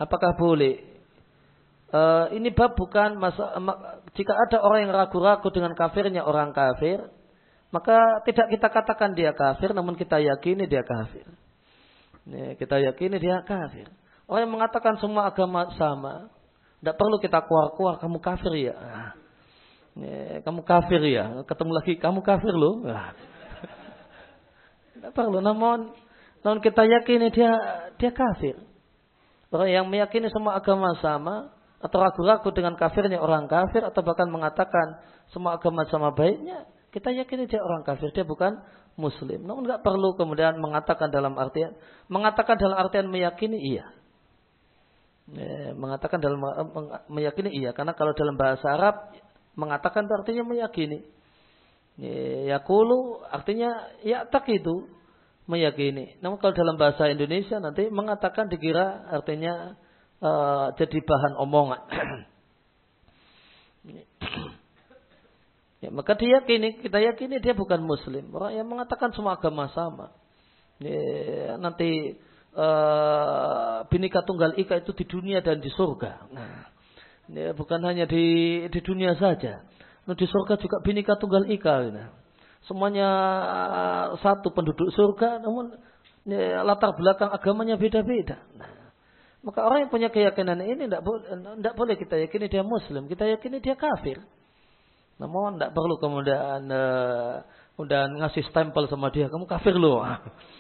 Apakah boleh? Uh, ini bab bukan masa, jika ada orang yang ragu-ragu dengan kafirnya orang kafir, maka tidak kita katakan dia kafir, namun kita yakini dia kafir. Ini, kita yakini dia kafir. Orang yang mengatakan semua agama sama, tidak perlu kita keluar-keluar kamu kafir ya. Nah, Eh, kamu kafir ya. Ketemu lagi, kamu kafir loh. Nah. Tidak perlu. Namun, namun kita yakini dia dia kafir. Orang yang meyakini semua agama sama atau ragu-ragu dengan kafirnya orang kafir atau bahkan mengatakan semua agama sama baiknya, kita yakini dia orang kafir, dia bukan muslim. Namun nggak perlu kemudian mengatakan dalam artian mengatakan dalam artian meyakini iya. E, mengatakan dalam eh, meyakini iya karena kalau dalam bahasa Arab Mengatakan itu artinya meyakini. Yakulu artinya ya tak itu meyakini. Namun kalau dalam bahasa Indonesia nanti mengatakan dikira artinya uh, jadi bahan omongan. ya, maka dia yakini, kita yakini dia bukan muslim. Orang yang mengatakan semua agama sama. Ya, nanti uh, eh, binika tunggal ika itu di dunia dan di surga. Nah, Ya, bukan hanya di di dunia saja. Nah, di surga juga binika tunggal ika. Ya. Semuanya eh, satu penduduk surga, namun ya, latar belakang agamanya beda-beda. Nah, maka orang yang punya keyakinan ini tidak tidak boleh kita yakini dia Muslim, kita yakini dia kafir. Namun tidak perlu kemudian uh, ngasih stempel sama dia, kamu kafir loh.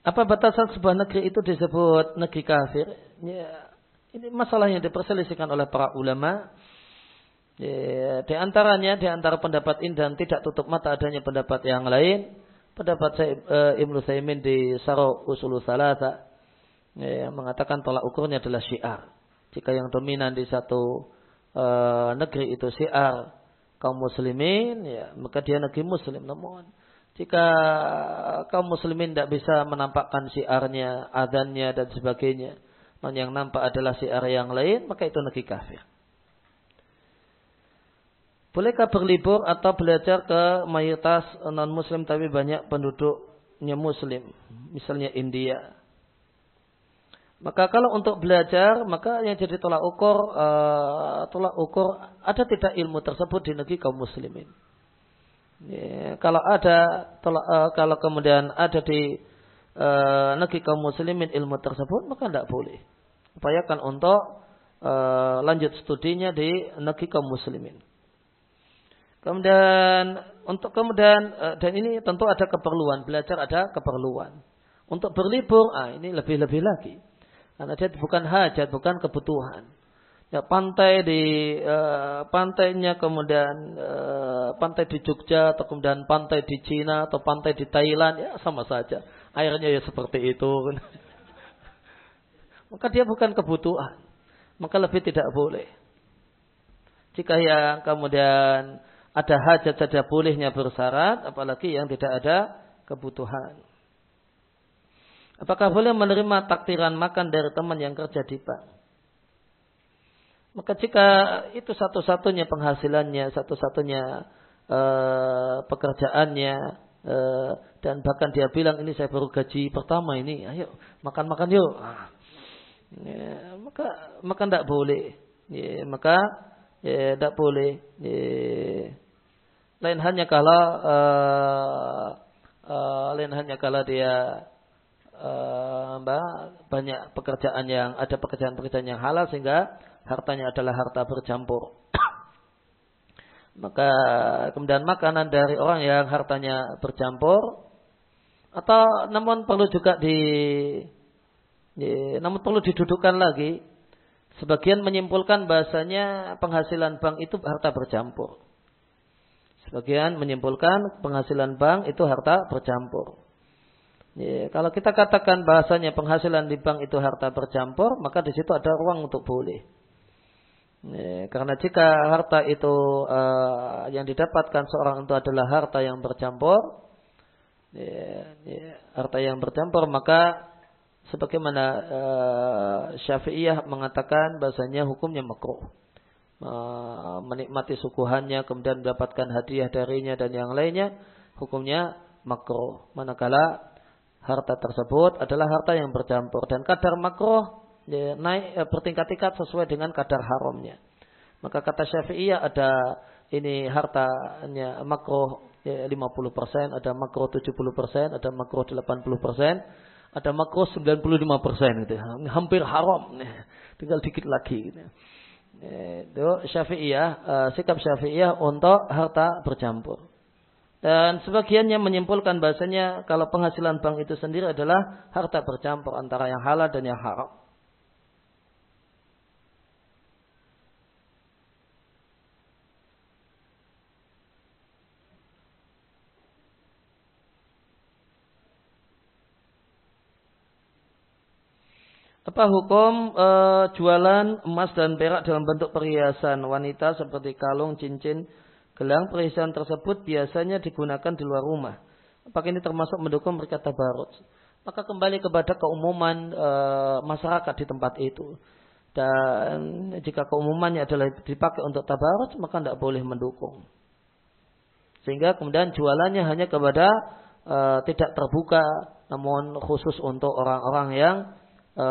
Apa batasan sebuah negeri itu disebut negeri kafir? Ya, ini masalah yang diperselisihkan oleh para ulama. Ya, di antaranya, di antara pendapat ini dan tidak tutup mata adanya pendapat yang lain. Pendapat saya, e, Ibnu Saimin di Saro Usul Salasa ya, mengatakan tolak ukurnya adalah syiar. Jika yang dominan di satu e, negeri itu syiar kaum muslimin, ya, maka dia negeri muslim. Namun jika kaum muslimin tidak bisa menampakkan siarnya, adannya dan sebagainya, dan yang nampak adalah siar yang lain, maka itu negeri kafir. Bolehkah berlibur atau belajar ke mayoritas non-muslim tapi banyak penduduknya muslim? Misalnya India. Maka kalau untuk belajar, maka yang jadi tolak ukur, uh, tolak ukur ada tidak ilmu tersebut di negeri kaum muslimin. Ya, kalau ada eh, kalau, kemudian ada di uh, negeri kaum muslimin ilmu tersebut maka tidak boleh. Upayakan untuk uh, lanjut studinya di negeri kaum muslimin. Kemudian untuk kemudian uh, dan ini tentu ada keperluan belajar ada keperluan. Untuk berlibur ah ini lebih-lebih lagi. Karena dia bukan hajat, bukan kebutuhan ya, pantai di uh, pantainya kemudian uh, pantai di Jogja atau kemudian pantai di Cina atau pantai di Thailand ya sama saja airnya ya seperti itu maka dia bukan kebutuhan maka lebih tidak boleh jika yang kemudian ada hajat saja bolehnya bersyarat apalagi yang tidak ada kebutuhan apakah boleh menerima takdiran makan dari teman yang kerja di bank maka jika itu satu-satunya penghasilannya, satu-satunya eh, pekerjaannya, eh, dan bahkan dia bilang ini saya baru gaji pertama ini, ayo makan-makan yuk. Ah. Ya, maka makan tidak boleh. Ya, maka ya, tidak boleh. Ya. Lain hanya kala, uh, uh, lain hanya kala dia uh, banyak pekerjaan yang ada pekerjaan-pekerjaan yang halal sehingga hartanya adalah harta bercampur. Maka kemudian makanan dari orang yang hartanya bercampur atau namun perlu juga di, ya, namun perlu didudukkan lagi. Sebagian menyimpulkan bahasanya penghasilan bank itu harta bercampur. Sebagian menyimpulkan penghasilan bank itu harta bercampur. Ya, kalau kita katakan bahasanya penghasilan di bank itu harta bercampur, maka di situ ada ruang untuk boleh. Iya, karena jika harta itu uh, yang didapatkan seorang itu adalah harta yang bercampur, ya, ya, harta yang bercampur maka sebagaimana uh, Syafi'iyah mengatakan bahasanya hukumnya makruh. Uh, menikmati sukuhannya kemudian mendapatkan hadiah darinya dan yang lainnya hukumnya makruh. Manakala harta tersebut adalah harta yang bercampur dan kadar makruh ya, naik ya, bertingkat-tingkat sesuai dengan kadar haramnya. Maka kata ya, ada ini hartanya makro ya, 50%, ada makro 70%, ada makro 80%, ada makro 95% gitu. Hampir haram nih. Ya. Tinggal dikit lagi gitu. Ya, itu Syafi'iyah, eh, sikap Syafi'iyah untuk harta bercampur. Dan sebagiannya menyimpulkan bahasanya kalau penghasilan bank itu sendiri adalah harta bercampur antara yang halal dan yang haram. Apa hukum e, jualan emas dan perak dalam bentuk perhiasan wanita seperti kalung, cincin, gelang perhiasan tersebut biasanya digunakan di luar rumah. Apakah ini termasuk mendukung mereka tabarut? Maka kembali kepada keumuman e, masyarakat di tempat itu. Dan jika keumumannya adalah dipakai untuk tabarut, maka tidak boleh mendukung. Sehingga kemudian jualannya hanya kepada e, tidak terbuka, namun khusus untuk orang-orang yang e,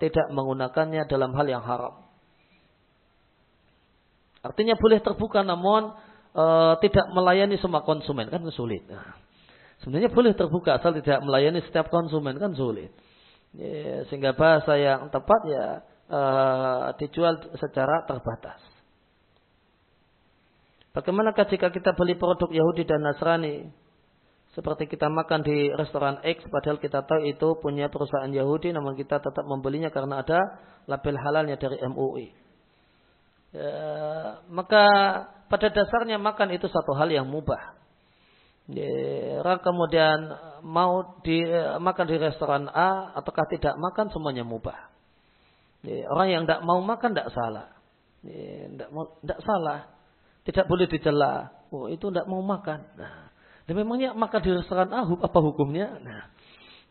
tidak menggunakannya dalam hal yang haram. Artinya boleh terbuka namun e, tidak melayani semua konsumen kan sulit. sebenarnya boleh terbuka asal tidak melayani setiap konsumen kan sulit. Ya, sehingga bahasa yang tepat ya e, dijual secara terbatas. Bagaimanakah jika kita beli produk Yahudi dan Nasrani seperti kita makan di restoran X padahal kita tahu itu punya perusahaan Yahudi namun kita tetap membelinya karena ada label halalnya dari MUI. Ya, maka pada dasarnya makan itu satu hal yang mubah. Ya, kemudian mau di, eh, makan di restoran A ataukah tidak makan semuanya mubah. Ya, orang yang tidak mau makan tidak salah. Ya, tidak ya, salah. Tidak boleh dicela. Oh, itu tidak mau makan. Nah, dan memangnya maka restoran A Ahub apa hukumnya? Nah,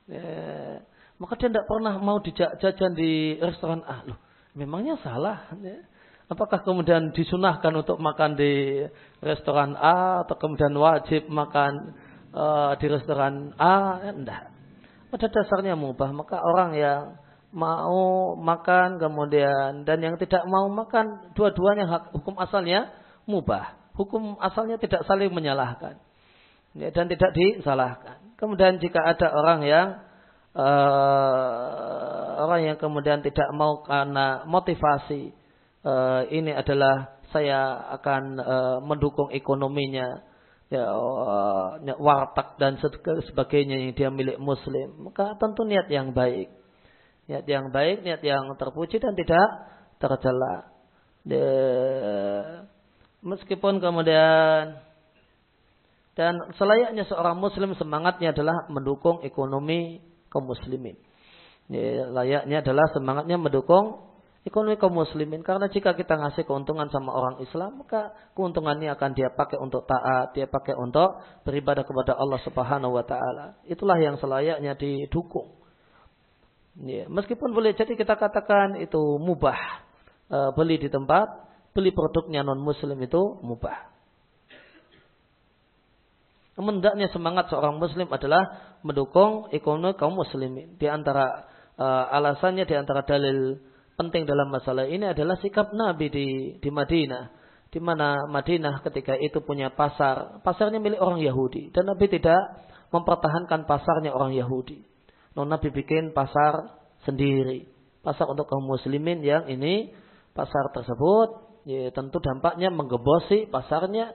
ya, maka dia tidak pernah mau dijak di restoran A. Loh, memangnya salah. Ya. Apakah kemudian disunahkan untuk makan di restoran A atau kemudian wajib makan uh, di restoran A? Ya, enggak. Pada dasarnya mubah, maka orang yang mau makan kemudian dan yang tidak mau makan dua-duanya hukum asalnya mubah. Hukum asalnya tidak saling menyalahkan ya, dan tidak disalahkan. Kemudian jika ada orang yang uh, orang yang kemudian tidak mau karena motivasi uh, ini adalah saya akan uh, mendukung ekonominya ya uh, warteg dan sebagainya yang dia milik muslim maka tentu niat yang baik niat yang baik niat yang terpuji dan tidak tercela ya, meskipun kemudian dan selayaknya seorang muslim semangatnya adalah mendukung ekonomi kaum muslimin. Ya, layaknya adalah semangatnya mendukung ekonomi kaum muslimin karena jika kita ngasih keuntungan sama orang Islam maka keuntungannya akan dia pakai untuk taat, dia pakai untuk beribadah kepada Allah Subhanahu wa taala. Itulah yang selayaknya didukung. Ya, meskipun boleh jadi kita katakan itu mubah. Eh, beli di tempat, beli produknya non muslim itu mubah. Mendaknya semangat seorang muslim adalah mendukung ekonomi kaum muslimin. Di antara uh, alasannya, di antara dalil penting dalam masalah ini adalah sikap Nabi di, di Madinah. Di mana Madinah ketika itu punya pasar. Pasarnya milik orang Yahudi. Dan Nabi tidak mempertahankan pasarnya orang Yahudi. Nah, Nabi bikin pasar sendiri. Pasar untuk kaum muslimin yang ini pasar tersebut ya, tentu dampaknya menggebosi pasarnya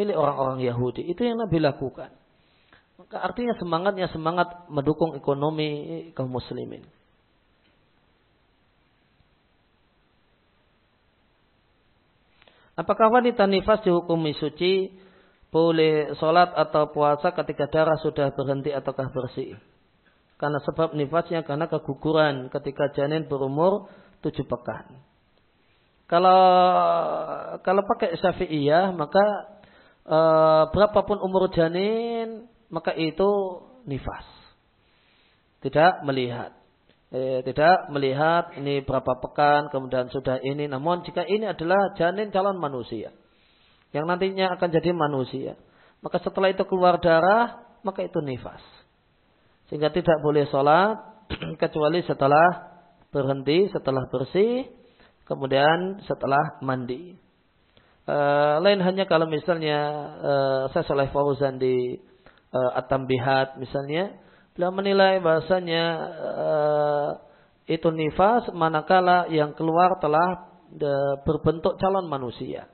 milik orang-orang Yahudi. Itu yang Nabi lakukan. Maka artinya semangatnya semangat mendukung ekonomi kaum muslimin. Apakah wanita nifas dihukumi suci boleh sholat atau puasa ketika darah sudah berhenti ataukah bersih? Karena sebab nifasnya karena keguguran ketika janin berumur tujuh pekan. Kalau kalau pakai syafi'iyah maka e, berapapun umur janin maka itu nifas. Tidak melihat. e, tidak melihat ini berapa pekan kemudian sudah ini. Namun jika ini adalah janin calon manusia yang nantinya akan jadi manusia, maka setelah itu keluar darah maka itu nifas. Sehingga tidak boleh sholat kecuali setelah berhenti, setelah bersih, kemudian setelah mandi. Eh, lain hanya kalau misalnya uh, eh, saya Soleh Fauzan di eh, atambihat at misalnya, beliau menilai bahasanya uh, itu nifas manakala yang keluar telah berbentuk calon manusia.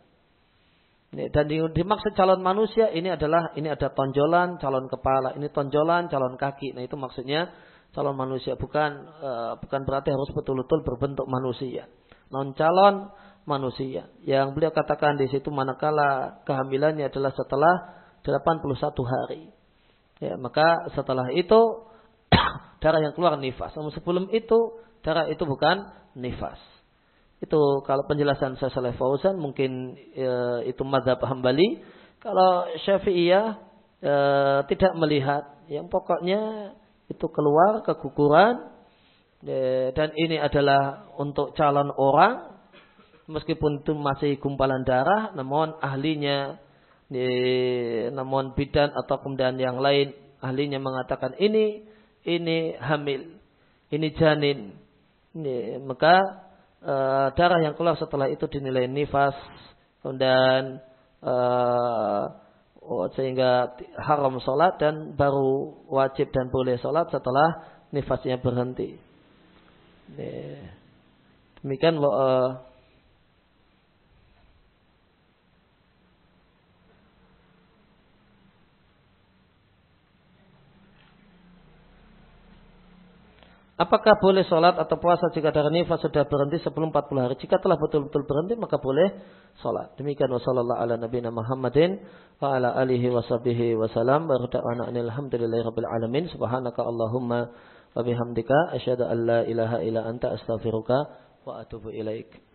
Dan dimaksud calon manusia ini adalah ini ada tonjolan calon kepala, ini tonjolan calon kaki. Nah itu maksudnya calon manusia bukan bukan berarti harus betul-betul berbentuk manusia. Non calon manusia. Yang beliau katakan di situ manakala kehamilannya adalah setelah 81 hari. Ya, maka setelah itu darah yang keluar nifas. Namun sebelum itu darah itu bukan nifas. Itu kalau penjelasan saya Saleh Fauzan mungkin e, itu mazhab Hambali. Kalau Syafi'iyah e, tidak melihat yang pokoknya itu keluar keguguran e, ya, dan ini adalah untuk calon orang meskipun itu masih gumpalan darah, namun ahlinya, di, namun bidan atau kemudian yang lain, ahlinya mengatakan ini, ini hamil, ini janin. Ini, maka e, darah yang keluar setelah itu dinilai nifas, kemudian e, sehingga haram sholat dan baru wajib dan boleh sholat setelah nifasnya berhenti. Ini. Demikian uh, Apakah boleh sholat atau puasa jika darah nifas sudah berhenti sebelum 40 hari? Jika telah betul-betul berhenti maka boleh sholat. Demikian wassalamualaikum ala nabi Muhammadin wa ala alihi wa sahbihi wa salam wa rada'ana alhamdulillahi rabbil alamin subhanaka Allahumma wa bihamdika asyhadu an la ilaha illa anta astaghfiruka wa atubu ilaik.